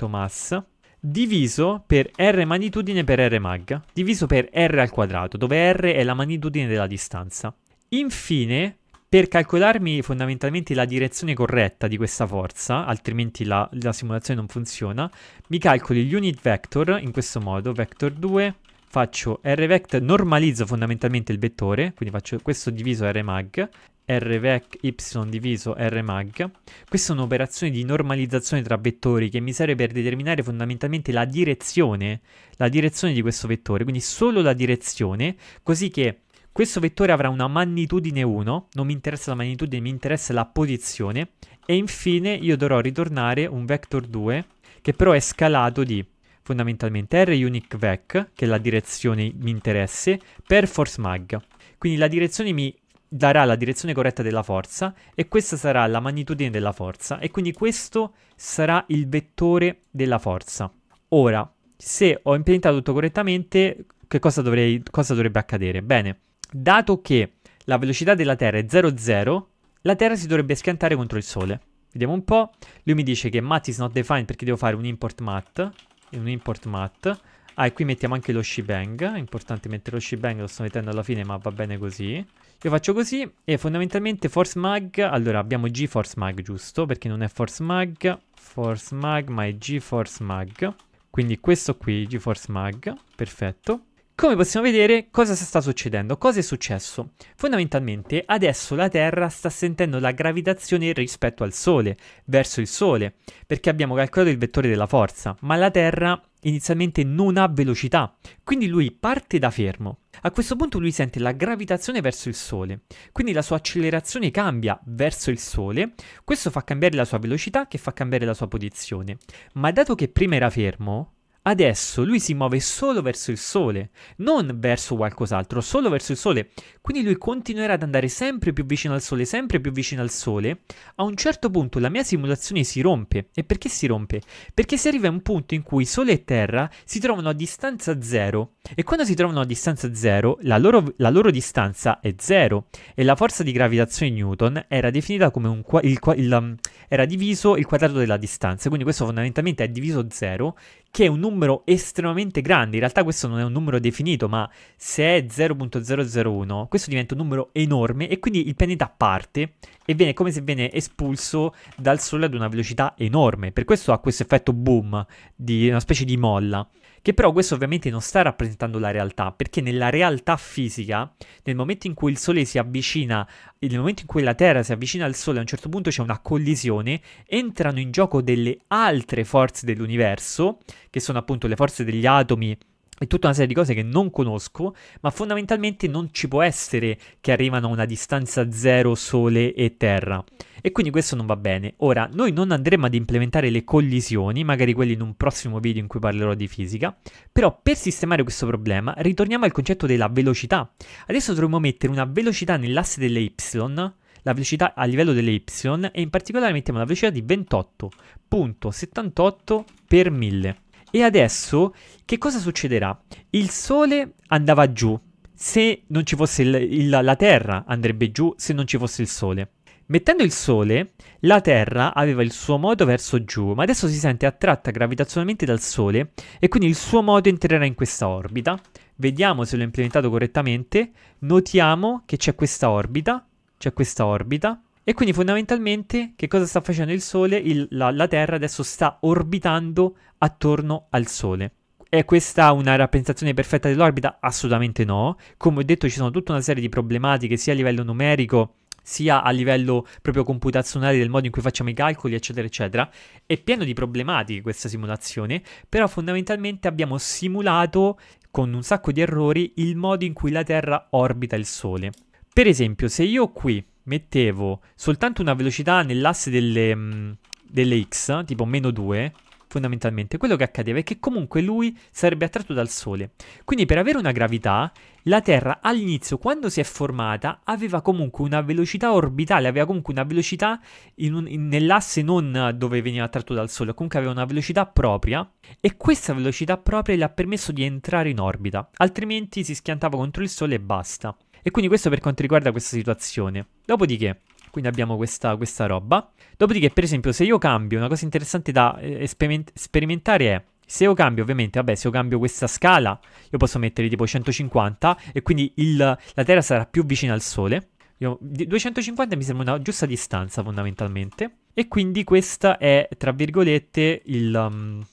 mass, diviso per r magnitudine per r mag, diviso per r al quadrato, dove r è la magnitudine della distanza. Infine, per calcolarmi fondamentalmente la direzione corretta di questa forza, altrimenti la, la simulazione non funziona, mi calcoli unit vector in questo modo, vector 2, faccio r vector, normalizzo fondamentalmente il vettore, quindi faccio questo diviso r mag, rvec y diviso rmag. Questa è un'operazione di normalizzazione tra vettori che mi serve per determinare fondamentalmente la direzione, la direzione di questo vettore, quindi solo la direzione, così che questo vettore avrà una magnitudine 1, non mi interessa la magnitudine, mi interessa la posizione, e infine io dovrò ritornare un vector 2 che però è scalato di fondamentalmente r unic vec, che è la direzione mi interesse, per force mag. Quindi la direzione mi darà la direzione corretta della forza e questa sarà la magnitudine della forza e quindi questo sarà il vettore della forza. Ora, se ho implementato tutto correttamente, che cosa, dovrei, cosa dovrebbe accadere? Bene, dato che la velocità della Terra è 0,0, la Terra si dovrebbe schiantare contro il Sole. Vediamo un po'. Lui mi dice che mat is not defined perché devo fare un import mat. Un import mat. Ah, e qui mettiamo anche lo shebang. È importante mettere lo shebang, lo sto mettendo alla fine, ma va bene così. Io faccio così e fondamentalmente force mag, allora abbiamo g force mag giusto perché non è force mag, force mag ma è g force mag, quindi questo qui g force mag, perfetto. Come possiamo vedere, cosa sta succedendo? Cosa è successo? Fondamentalmente, adesso la Terra sta sentendo la gravitazione rispetto al Sole, verso il Sole, perché abbiamo calcolato il vettore della forza, ma la Terra inizialmente non ha velocità, quindi lui parte da fermo. A questo punto lui sente la gravitazione verso il Sole, quindi la sua accelerazione cambia verso il Sole, questo fa cambiare la sua velocità che fa cambiare la sua posizione, ma dato che prima era fermo, Adesso lui si muove solo verso il sole, non verso qualcos'altro, solo verso il sole. Quindi lui continuerà ad andare sempre più vicino al sole, sempre più vicino al sole. A un certo punto la mia simulazione si rompe. E perché si rompe? Perché si arriva a un punto in cui sole e terra si trovano a distanza zero. E quando si trovano a distanza zero, la loro, la loro distanza è zero. E la forza di gravitazione Newton era definita come un qua, il, il, il, um, era diviso il quadrato della distanza. Quindi questo fondamentalmente è diviso zero che è un numero estremamente grande. In realtà questo non è un numero definito, ma se è 0.001, questo diventa un numero enorme e quindi il pianeta parte e viene come se viene espulso dal Sole ad una velocità enorme. Per questo ha questo effetto boom, di una specie di molla. Che però questo ovviamente non sta rappresentando la realtà, perché nella realtà fisica, nel momento in cui il Sole si avvicina, nel momento in cui la Terra si avvicina al Sole, a un certo punto c'è una collisione, entrano in gioco delle altre forze dell'universo, che sono appunto le forze degli atomi e tutta una serie di cose che non conosco, ma fondamentalmente non ci può essere che arrivano a una distanza zero Sole e Terra. E quindi questo non va bene. Ora, noi non andremo ad implementare le collisioni, magari quelle in un prossimo video in cui parlerò di fisica, però per sistemare questo problema ritorniamo al concetto della velocità. Adesso dovremmo mettere una velocità nell'asse delle y, la velocità a livello delle y, e in particolare mettiamo una velocità di 28.78 per 1000. E adesso che cosa succederà? Il Sole andava giù, se non ci fosse il, il, la Terra andrebbe giù, se non ci fosse il Sole. Mettendo il Sole, la Terra aveva il suo moto verso giù, ma adesso si sente attratta gravitazionalmente dal Sole e quindi il suo moto entrerà in questa orbita. Vediamo se l'ho implementato correttamente. Notiamo che c'è questa orbita, c'è questa orbita. E quindi fondamentalmente che cosa sta facendo il Sole? Il, la, la Terra adesso sta orbitando attorno al Sole. È questa una rappresentazione perfetta dell'orbita? Assolutamente no. Come ho detto ci sono tutta una serie di problematiche sia a livello numerico sia a livello proprio computazionale del modo in cui facciamo i calcoli, eccetera, eccetera. È pieno di problematiche questa simulazione, però fondamentalmente abbiamo simulato con un sacco di errori il modo in cui la Terra orbita il Sole. Per esempio, se io qui mettevo soltanto una velocità nell'asse delle, mm, delle x, tipo meno 2, fondamentalmente quello che accadeva è che comunque lui sarebbe attratto dal Sole. Quindi per avere una gravità, la Terra all'inizio, quando si è formata, aveva comunque una velocità orbitale, aveva comunque una velocità un, in, nell'asse non dove veniva attratto dal Sole, comunque aveva una velocità propria e questa velocità propria le ha permesso di entrare in orbita, altrimenti si schiantava contro il Sole e basta. E quindi questo per quanto riguarda questa situazione. Dopodiché, quindi abbiamo questa, questa roba. Dopodiché, per esempio, se io cambio, una cosa interessante da eh, esperiment sperimentare è se io cambio, ovviamente, vabbè, se io cambio questa scala, io posso mettere tipo 150 e quindi il, la Terra sarà più vicina al Sole. Io, 250 mi sembra una giusta distanza fondamentalmente. E quindi questa è, tra virgolette, il... Um,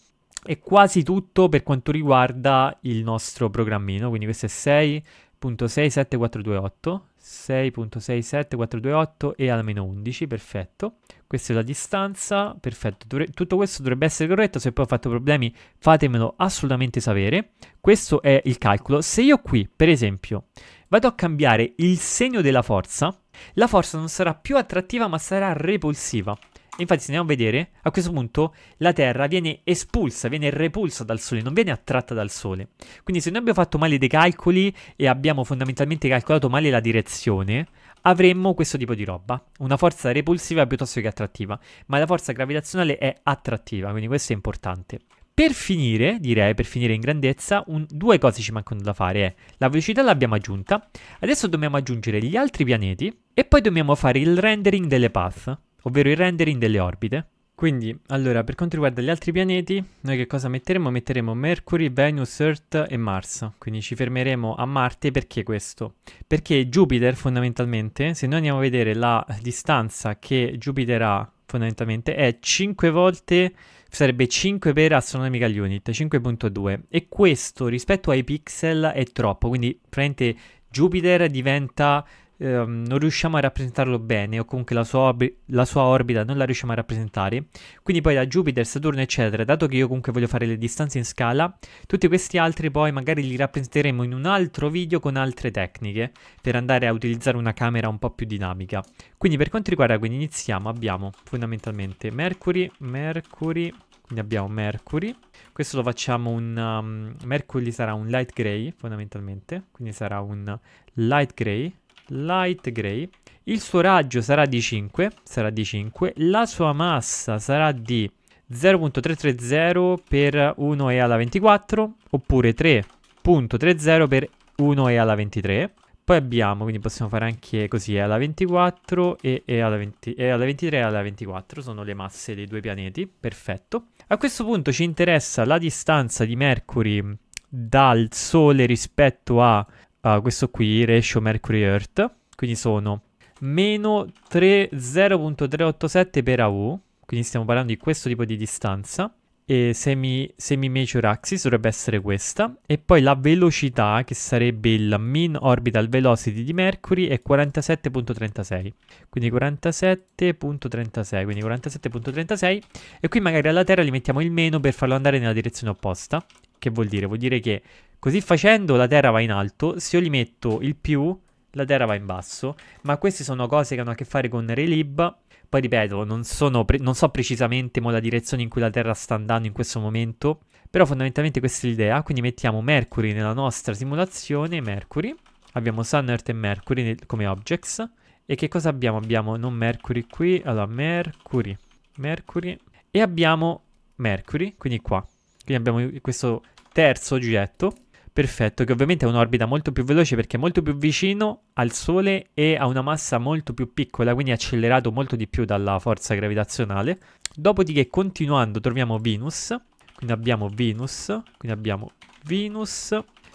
è quasi tutto per quanto riguarda il nostro programmino, quindi questo è 6, 6.67428, e alla meno 11, perfetto. Questa è la distanza, perfetto. Dovre tutto questo dovrebbe essere corretto, se poi ho fatto problemi fatemelo assolutamente sapere. Questo è il calcolo. Se io qui, per esempio, vado a cambiare il segno della forza, la forza non sarà più attrattiva ma sarà repulsiva. Infatti, se andiamo a vedere, a questo punto la Terra viene espulsa, viene repulsa dal Sole, non viene attratta dal Sole. Quindi, se noi abbiamo fatto male dei calcoli e abbiamo fondamentalmente calcolato male la direzione, avremmo questo tipo di roba. Una forza repulsiva piuttosto che attrattiva. Ma la forza gravitazionale è attrattiva, quindi questo è importante. Per finire, direi, per finire in grandezza, un, due cose ci mancano da fare. Eh. La velocità l'abbiamo aggiunta, adesso dobbiamo aggiungere gli altri pianeti e poi dobbiamo fare il rendering delle path ovvero il rendering delle orbite. Quindi, allora, per quanto riguarda gli altri pianeti, noi che cosa metteremo? Metteremo Mercury, Venus, Earth e Mars. Quindi ci fermeremo a Marte, perché questo? Perché Jupiter, fondamentalmente, se noi andiamo a vedere la distanza che Jupiter ha, fondamentalmente, è 5 volte, sarebbe 5 per astronomical unit, 5.2. E questo, rispetto ai pixel, è troppo, quindi, praticamente, Jupiter diventa ehm, non riusciamo a rappresentarlo bene o comunque la sua, la sua, orbita non la riusciamo a rappresentare. Quindi poi da Jupiter, Saturno eccetera, dato che io comunque voglio fare le distanze in scala, tutti questi altri poi magari li rappresenteremo in un altro video con altre tecniche per andare a utilizzare una camera un po' più dinamica. Quindi per quanto riguarda, quindi iniziamo, abbiamo fondamentalmente Mercury, Mercury, quindi abbiamo Mercury, questo lo facciamo un... Um, Mercury sarà un light gray fondamentalmente, quindi sarà un light gray light gray. Il suo raggio sarà di 5, sarà di 5. La sua massa sarà di 0.330 per 1 e alla 24 oppure 3.30 per 1 e alla 23. Poi abbiamo, quindi possiamo fare anche così, e alla 24 e, e, alla 20, e alla 23 e alla 24, sono le masse dei due pianeti, perfetto. A questo punto ci interessa la distanza di Mercury dal Sole rispetto a uh, questo qui, ratio Mercury Earth, quindi sono meno 0.387 per AU, quindi stiamo parlando di questo tipo di distanza, e semi, semi major axis dovrebbe essere questa e poi la velocità che sarebbe il mean orbital velocity di Mercury è 47.36 quindi 47.36 quindi 47.36 e qui magari alla Terra gli mettiamo il meno per farlo andare nella direzione opposta che vuol dire? Vuol dire che così facendo la terra va in alto, se io gli metto il più, la terra va in basso, ma queste sono cose che hanno a che fare con Relib. Poi ripeto, non, non so precisamente la direzione in cui la terra sta andando in questo momento, però fondamentalmente questa è l'idea, quindi mettiamo Mercury nella nostra simulazione, Mercury, abbiamo Sun, Earth e Mercury come objects, e che cosa abbiamo? Abbiamo non Mercury qui, allora Mercury, Mercury, e abbiamo Mercury, quindi qua, quindi abbiamo questo terzo oggetto, perfetto, che ovviamente ha un'orbita molto più veloce perché è molto più vicino al Sole e ha una massa molto più piccola, quindi è accelerato molto di più dalla forza gravitazionale. Dopodiché continuando troviamo Venus, quindi abbiamo Venus, quindi abbiamo Venus,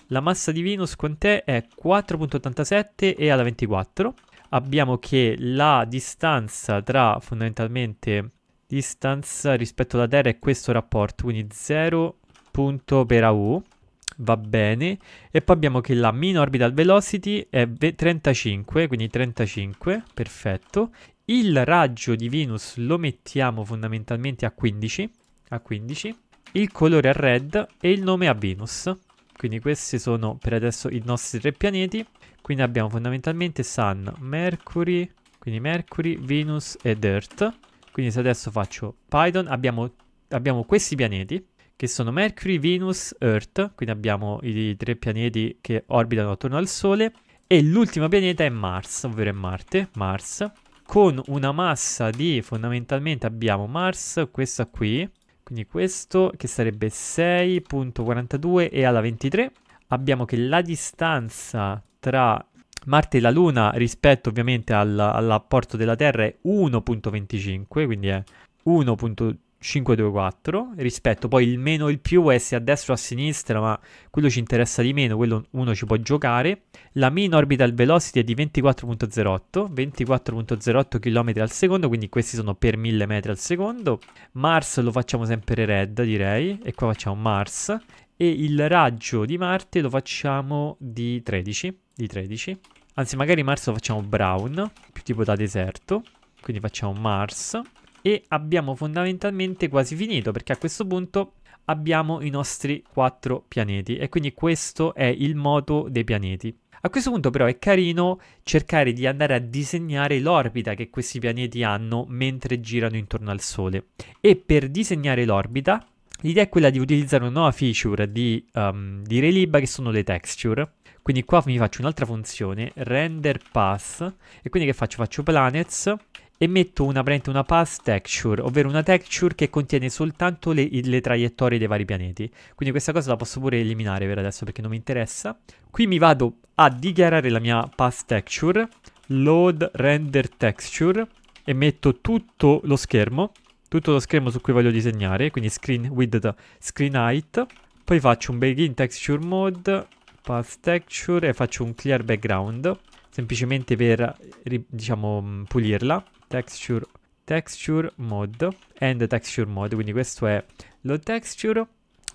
la massa di Venus quant'è? È, è 4.87 e alla 24. Abbiamo che la distanza tra fondamentalmente distance rispetto alla terra è questo rapporto, quindi 0 punto per AU, va bene. E poi abbiamo che la mean orbital velocity è 35, quindi 35, perfetto. Il raggio di Venus lo mettiamo fondamentalmente a 15, a 15. Il colore a red e il nome a Venus. Quindi questi sono per adesso i nostri tre pianeti. Quindi abbiamo fondamentalmente Sun, Mercury, quindi Mercury, Venus ed Earth. Quindi se adesso faccio Python abbiamo, abbiamo questi pianeti che sono Mercury, Venus, Earth, quindi abbiamo i tre pianeti che orbitano attorno al Sole e l'ultimo pianeta è Mars, ovvero è Marte, Mars, con una massa di fondamentalmente abbiamo Mars, questa qui, quindi questo che sarebbe 6.42 e alla 23, abbiamo che la distanza tra Marte e la Luna rispetto ovviamente al, all'apporto della Terra è 1.25, quindi è 1.524, rispetto poi il meno il più è se a destra o a sinistra, ma quello ci interessa di meno, quello uno ci può giocare. La mean orbital velocity è di 24.08, 24.08 km al secondo, quindi questi sono per 1000 metri al secondo. Mars lo facciamo sempre red direi, e qua facciamo Mars. E il raggio di Marte lo facciamo di 13, di 13. Anzi, magari Mars lo facciamo brown, più tipo da deserto. Quindi facciamo Mars. E abbiamo fondamentalmente quasi finito, perché a questo punto abbiamo i nostri quattro pianeti. E quindi questo è il moto dei pianeti. A questo punto però è carino cercare di andare a disegnare l'orbita che questi pianeti hanno mentre girano intorno al Sole. E per disegnare l'orbita, l'idea è quella di utilizzare una nuova feature di, um, di Relib che sono le texture. Quindi qua mi faccio un'altra funzione, render pass, e quindi che faccio? Faccio planets e metto una, una pass texture, ovvero una texture che contiene soltanto le, le, traiettorie dei vari pianeti. Quindi questa cosa la posso pure eliminare per adesso perché non mi interessa. Qui mi vado a dichiarare la mia pass texture, load render texture, e metto tutto lo schermo, tutto lo schermo su cui voglio disegnare, quindi screen width, screen height, poi faccio un begin texture mode path texture e faccio un clear background semplicemente per diciamo mm, pulirla texture texture mode and texture mode quindi questo è lo texture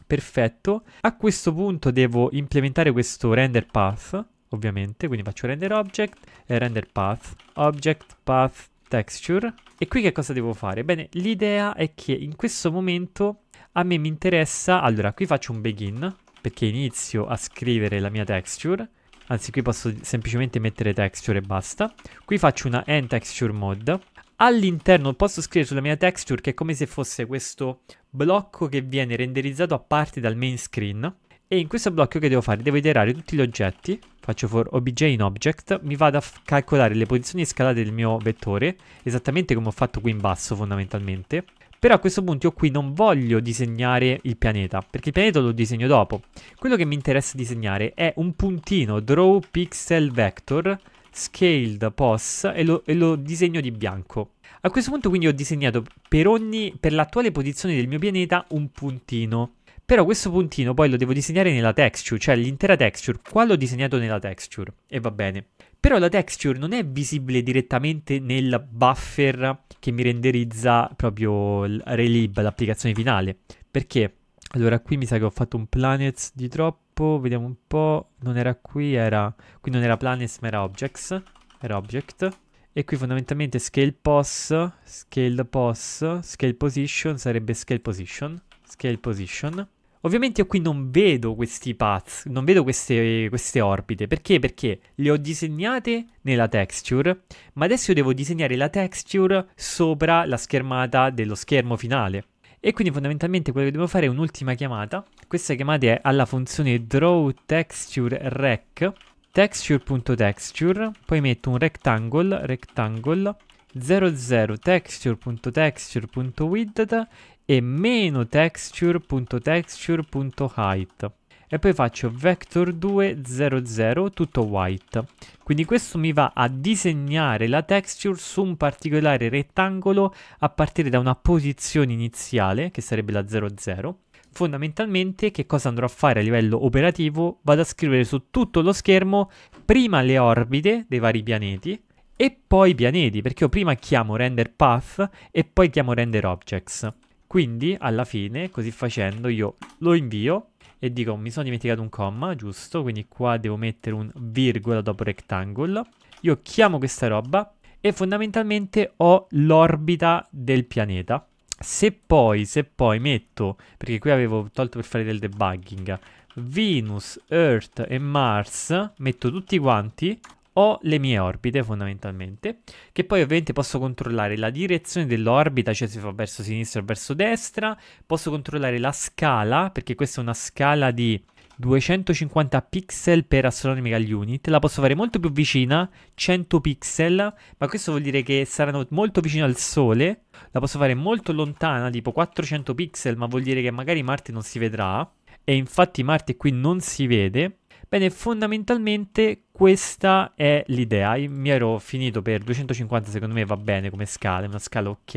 perfetto a questo punto devo implementare questo render path ovviamente quindi faccio render object e render path object path texture e qui che cosa devo fare? bene l'idea è che in questo momento a me mi interessa allora qui faccio un begin perché inizio a scrivere la mia texture anzi qui posso semplicemente mettere texture e basta qui faccio una end texture mod all'interno posso scrivere sulla mia texture che è come se fosse questo blocco che viene renderizzato a parte dal main screen e in questo blocco che devo fare? Devo iterare tutti gli oggetti, faccio for obj in object, mi vado a calcolare le posizioni scalate del mio vettore, esattamente come ho fatto qui in basso fondamentalmente, però a questo punto io qui non voglio disegnare il pianeta, perché il pianeta lo disegno dopo. Quello che mi interessa disegnare è un puntino draw pixel vector scaled pos e lo, e lo disegno di bianco. A questo punto quindi ho disegnato per ogni, per l'attuale posizione del mio pianeta un puntino. Però questo puntino poi lo devo disegnare nella texture, cioè l'intera texture. Qua l'ho disegnato nella texture e va bene però la texture non è visibile direttamente nel buffer che mi renderizza proprio il Relib, l'applicazione finale. Perché? Allora, qui mi sa che ho fatto un planets di troppo, vediamo un po', non era qui, era... qui non era planets ma era objects, era object. E qui fondamentalmente scale pos, scale pos, scale position sarebbe scale position, scale position. Ovviamente io qui non vedo questi paths, non vedo queste, queste, orbite, perché? Perché le ho disegnate nella texture, ma adesso io devo disegnare la texture sopra la schermata dello schermo finale. E quindi fondamentalmente quello che devo fare è un'ultima chiamata, questa chiamata è alla funzione draw texture rec, texture.texture, poi metto un rectangle, rectangle, 00 texture.texture.width e meno texture.texture.height e poi faccio vector 200 tutto white quindi questo mi va a disegnare la texture su un particolare rettangolo a partire da una posizione iniziale che sarebbe la 00 fondamentalmente che cosa andrò a fare a livello operativo vado a scrivere su tutto lo schermo prima le orbite dei vari pianeti e poi i pianeti perché io prima chiamo render path e poi chiamo render objects quindi alla fine, così facendo, io lo invio e dico mi sono dimenticato un comma, giusto? Quindi qua devo mettere un virgola dopo rectangle. Io chiamo questa roba e fondamentalmente ho l'orbita del pianeta. Se poi, se poi metto, perché qui avevo tolto per fare del debugging, Venus, Earth e Mars, metto tutti quanti, ho le mie orbite fondamentalmente, che poi ovviamente posso controllare la direzione dell'orbita, cioè se va verso sinistra o verso destra, posso controllare la scala, perché questa è una scala di 250 pixel per astronomical unit, la posso fare molto più vicina, 100 pixel, ma questo vuol dire che saranno molto vicino al Sole, la posso fare molto lontana, tipo 400 pixel, ma vuol dire che magari Marte non si vedrà, e infatti Marte qui non si vede, Bene, fondamentalmente questa è l'idea. mi ero finito per 250, secondo me va bene come scala, una scala ok.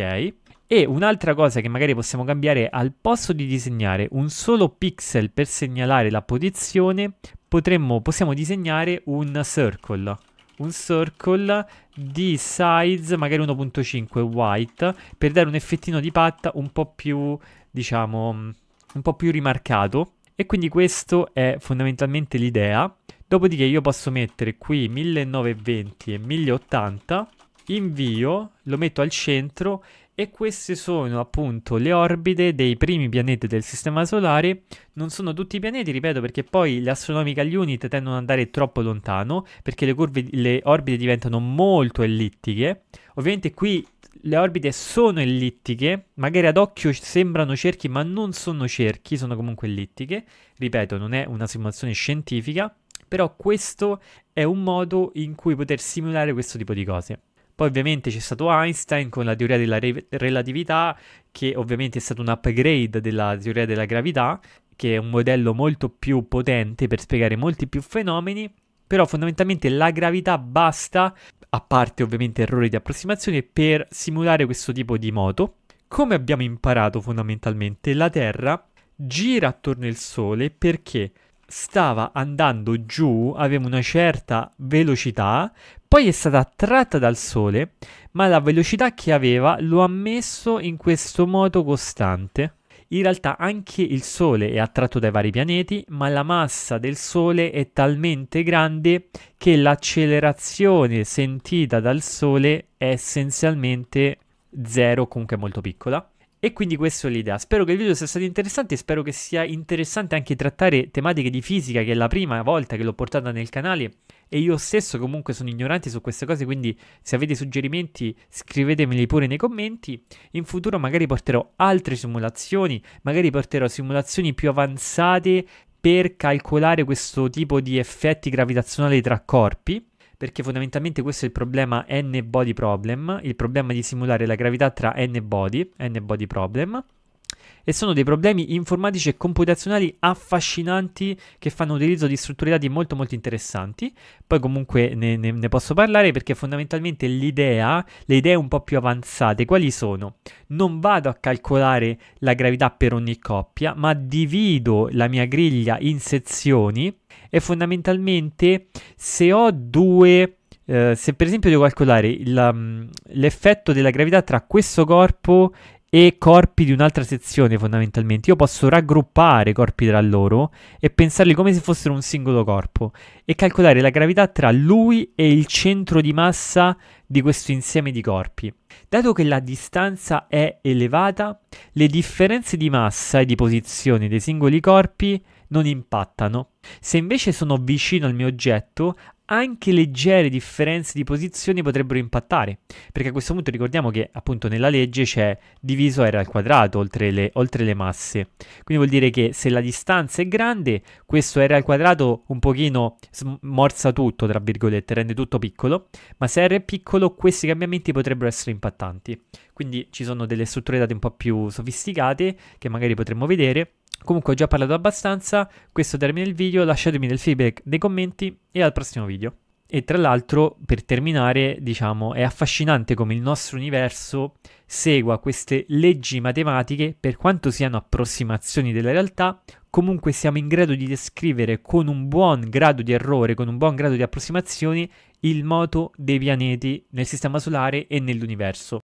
E un'altra cosa che magari possiamo cambiare, al posto di disegnare un solo pixel per segnalare la posizione, potremmo, possiamo disegnare un circle. Un circle di size magari 1.5 white per dare un effettino di patta un po' più, diciamo, un po' più rimarcato e quindi questo è fondamentalmente l'idea. Dopodiché io posso mettere qui 1920 e 1080, invio, lo metto al centro e queste sono appunto le orbite dei primi pianeti del Sistema Solare. Non sono tutti i pianeti, ripeto, perché poi le astronomical unit tendono ad andare troppo lontano, perché le, curve, le orbite diventano molto ellittiche. Ovviamente qui le orbite sono ellittiche, magari ad occhio sembrano cerchi, ma non sono cerchi, sono comunque ellittiche. Ripeto, non è una simulazione scientifica, però questo è un modo in cui poter simulare questo tipo di cose. Poi ovviamente c'è stato Einstein con la teoria della re- relatività, che ovviamente è stato un upgrade della teoria della gravità, che è un modello molto più potente per spiegare molti più fenomeni però fondamentalmente la gravità basta, a parte ovviamente errori di approssimazione, per simulare questo tipo di moto. Come abbiamo imparato fondamentalmente, la Terra gira attorno al Sole perché stava andando giù, aveva una certa velocità, poi è stata attratta dal Sole, ma la velocità che aveva lo ha messo in questo modo costante. In realtà anche il Sole è attratto dai vari pianeti, ma la massa del Sole è talmente grande che l'accelerazione sentita dal Sole è essenzialmente zero, comunque molto piccola. E quindi questa è l'idea. Spero che il video sia stato interessante e spero che sia interessante anche trattare tematiche di fisica, che è la prima volta che l'ho portata nel canale e io stesso comunque sono ignorante su queste cose, quindi se avete suggerimenti scrivetemeli pure nei commenti. In futuro magari porterò altre simulazioni, magari porterò simulazioni più avanzate per calcolare questo tipo di effetti gravitazionali tra corpi perché fondamentalmente questo è il problema n-body problem, il problema di simulare la gravità tra n-body, n-body problem, e sono dei problemi informatici e computazionali affascinanti che fanno utilizzo di strutture dati molto molto interessanti. Poi comunque ne, ne, ne posso parlare perché fondamentalmente l'idea, le idee un po' più avanzate, quali sono? Non vado a calcolare la gravità per ogni coppia, ma divido la mia griglia in sezioni è fondamentalmente se ho due... Eh, se per esempio devo calcolare il, um, l'effetto della gravità tra questo corpo e corpi di un'altra sezione fondamentalmente. Io posso raggruppare corpi tra loro e pensarli come se fossero un singolo corpo e calcolare la gravità tra lui e il centro di massa di questo insieme di corpi. Dato che la distanza è elevata, le differenze di massa e di posizione dei singoli corpi non impattano se invece sono vicino al mio oggetto, anche leggere differenze di posizioni potrebbero impattare, perché a questo punto ricordiamo che appunto nella legge c'è diviso r al quadrato oltre le, oltre le, masse, quindi vuol dire che se la distanza è grande, questo r al quadrato un pochino smorza tutto, tra virgolette, rende tutto piccolo, ma se r è piccolo questi cambiamenti potrebbero essere impattanti, quindi ci sono delle strutture date un po' più sofisticate che magari potremmo vedere, Comunque ho già parlato abbastanza, questo termina il video, lasciatemi del feedback, nei commenti e al prossimo video. E tra l'altro, per terminare, diciamo, è affascinante come il nostro universo segua queste leggi matematiche, per quanto siano approssimazioni della realtà, comunque siamo in grado di descrivere con un buon grado di errore, con un buon grado di approssimazioni, il moto dei pianeti nel Sistema Solare e nell'universo.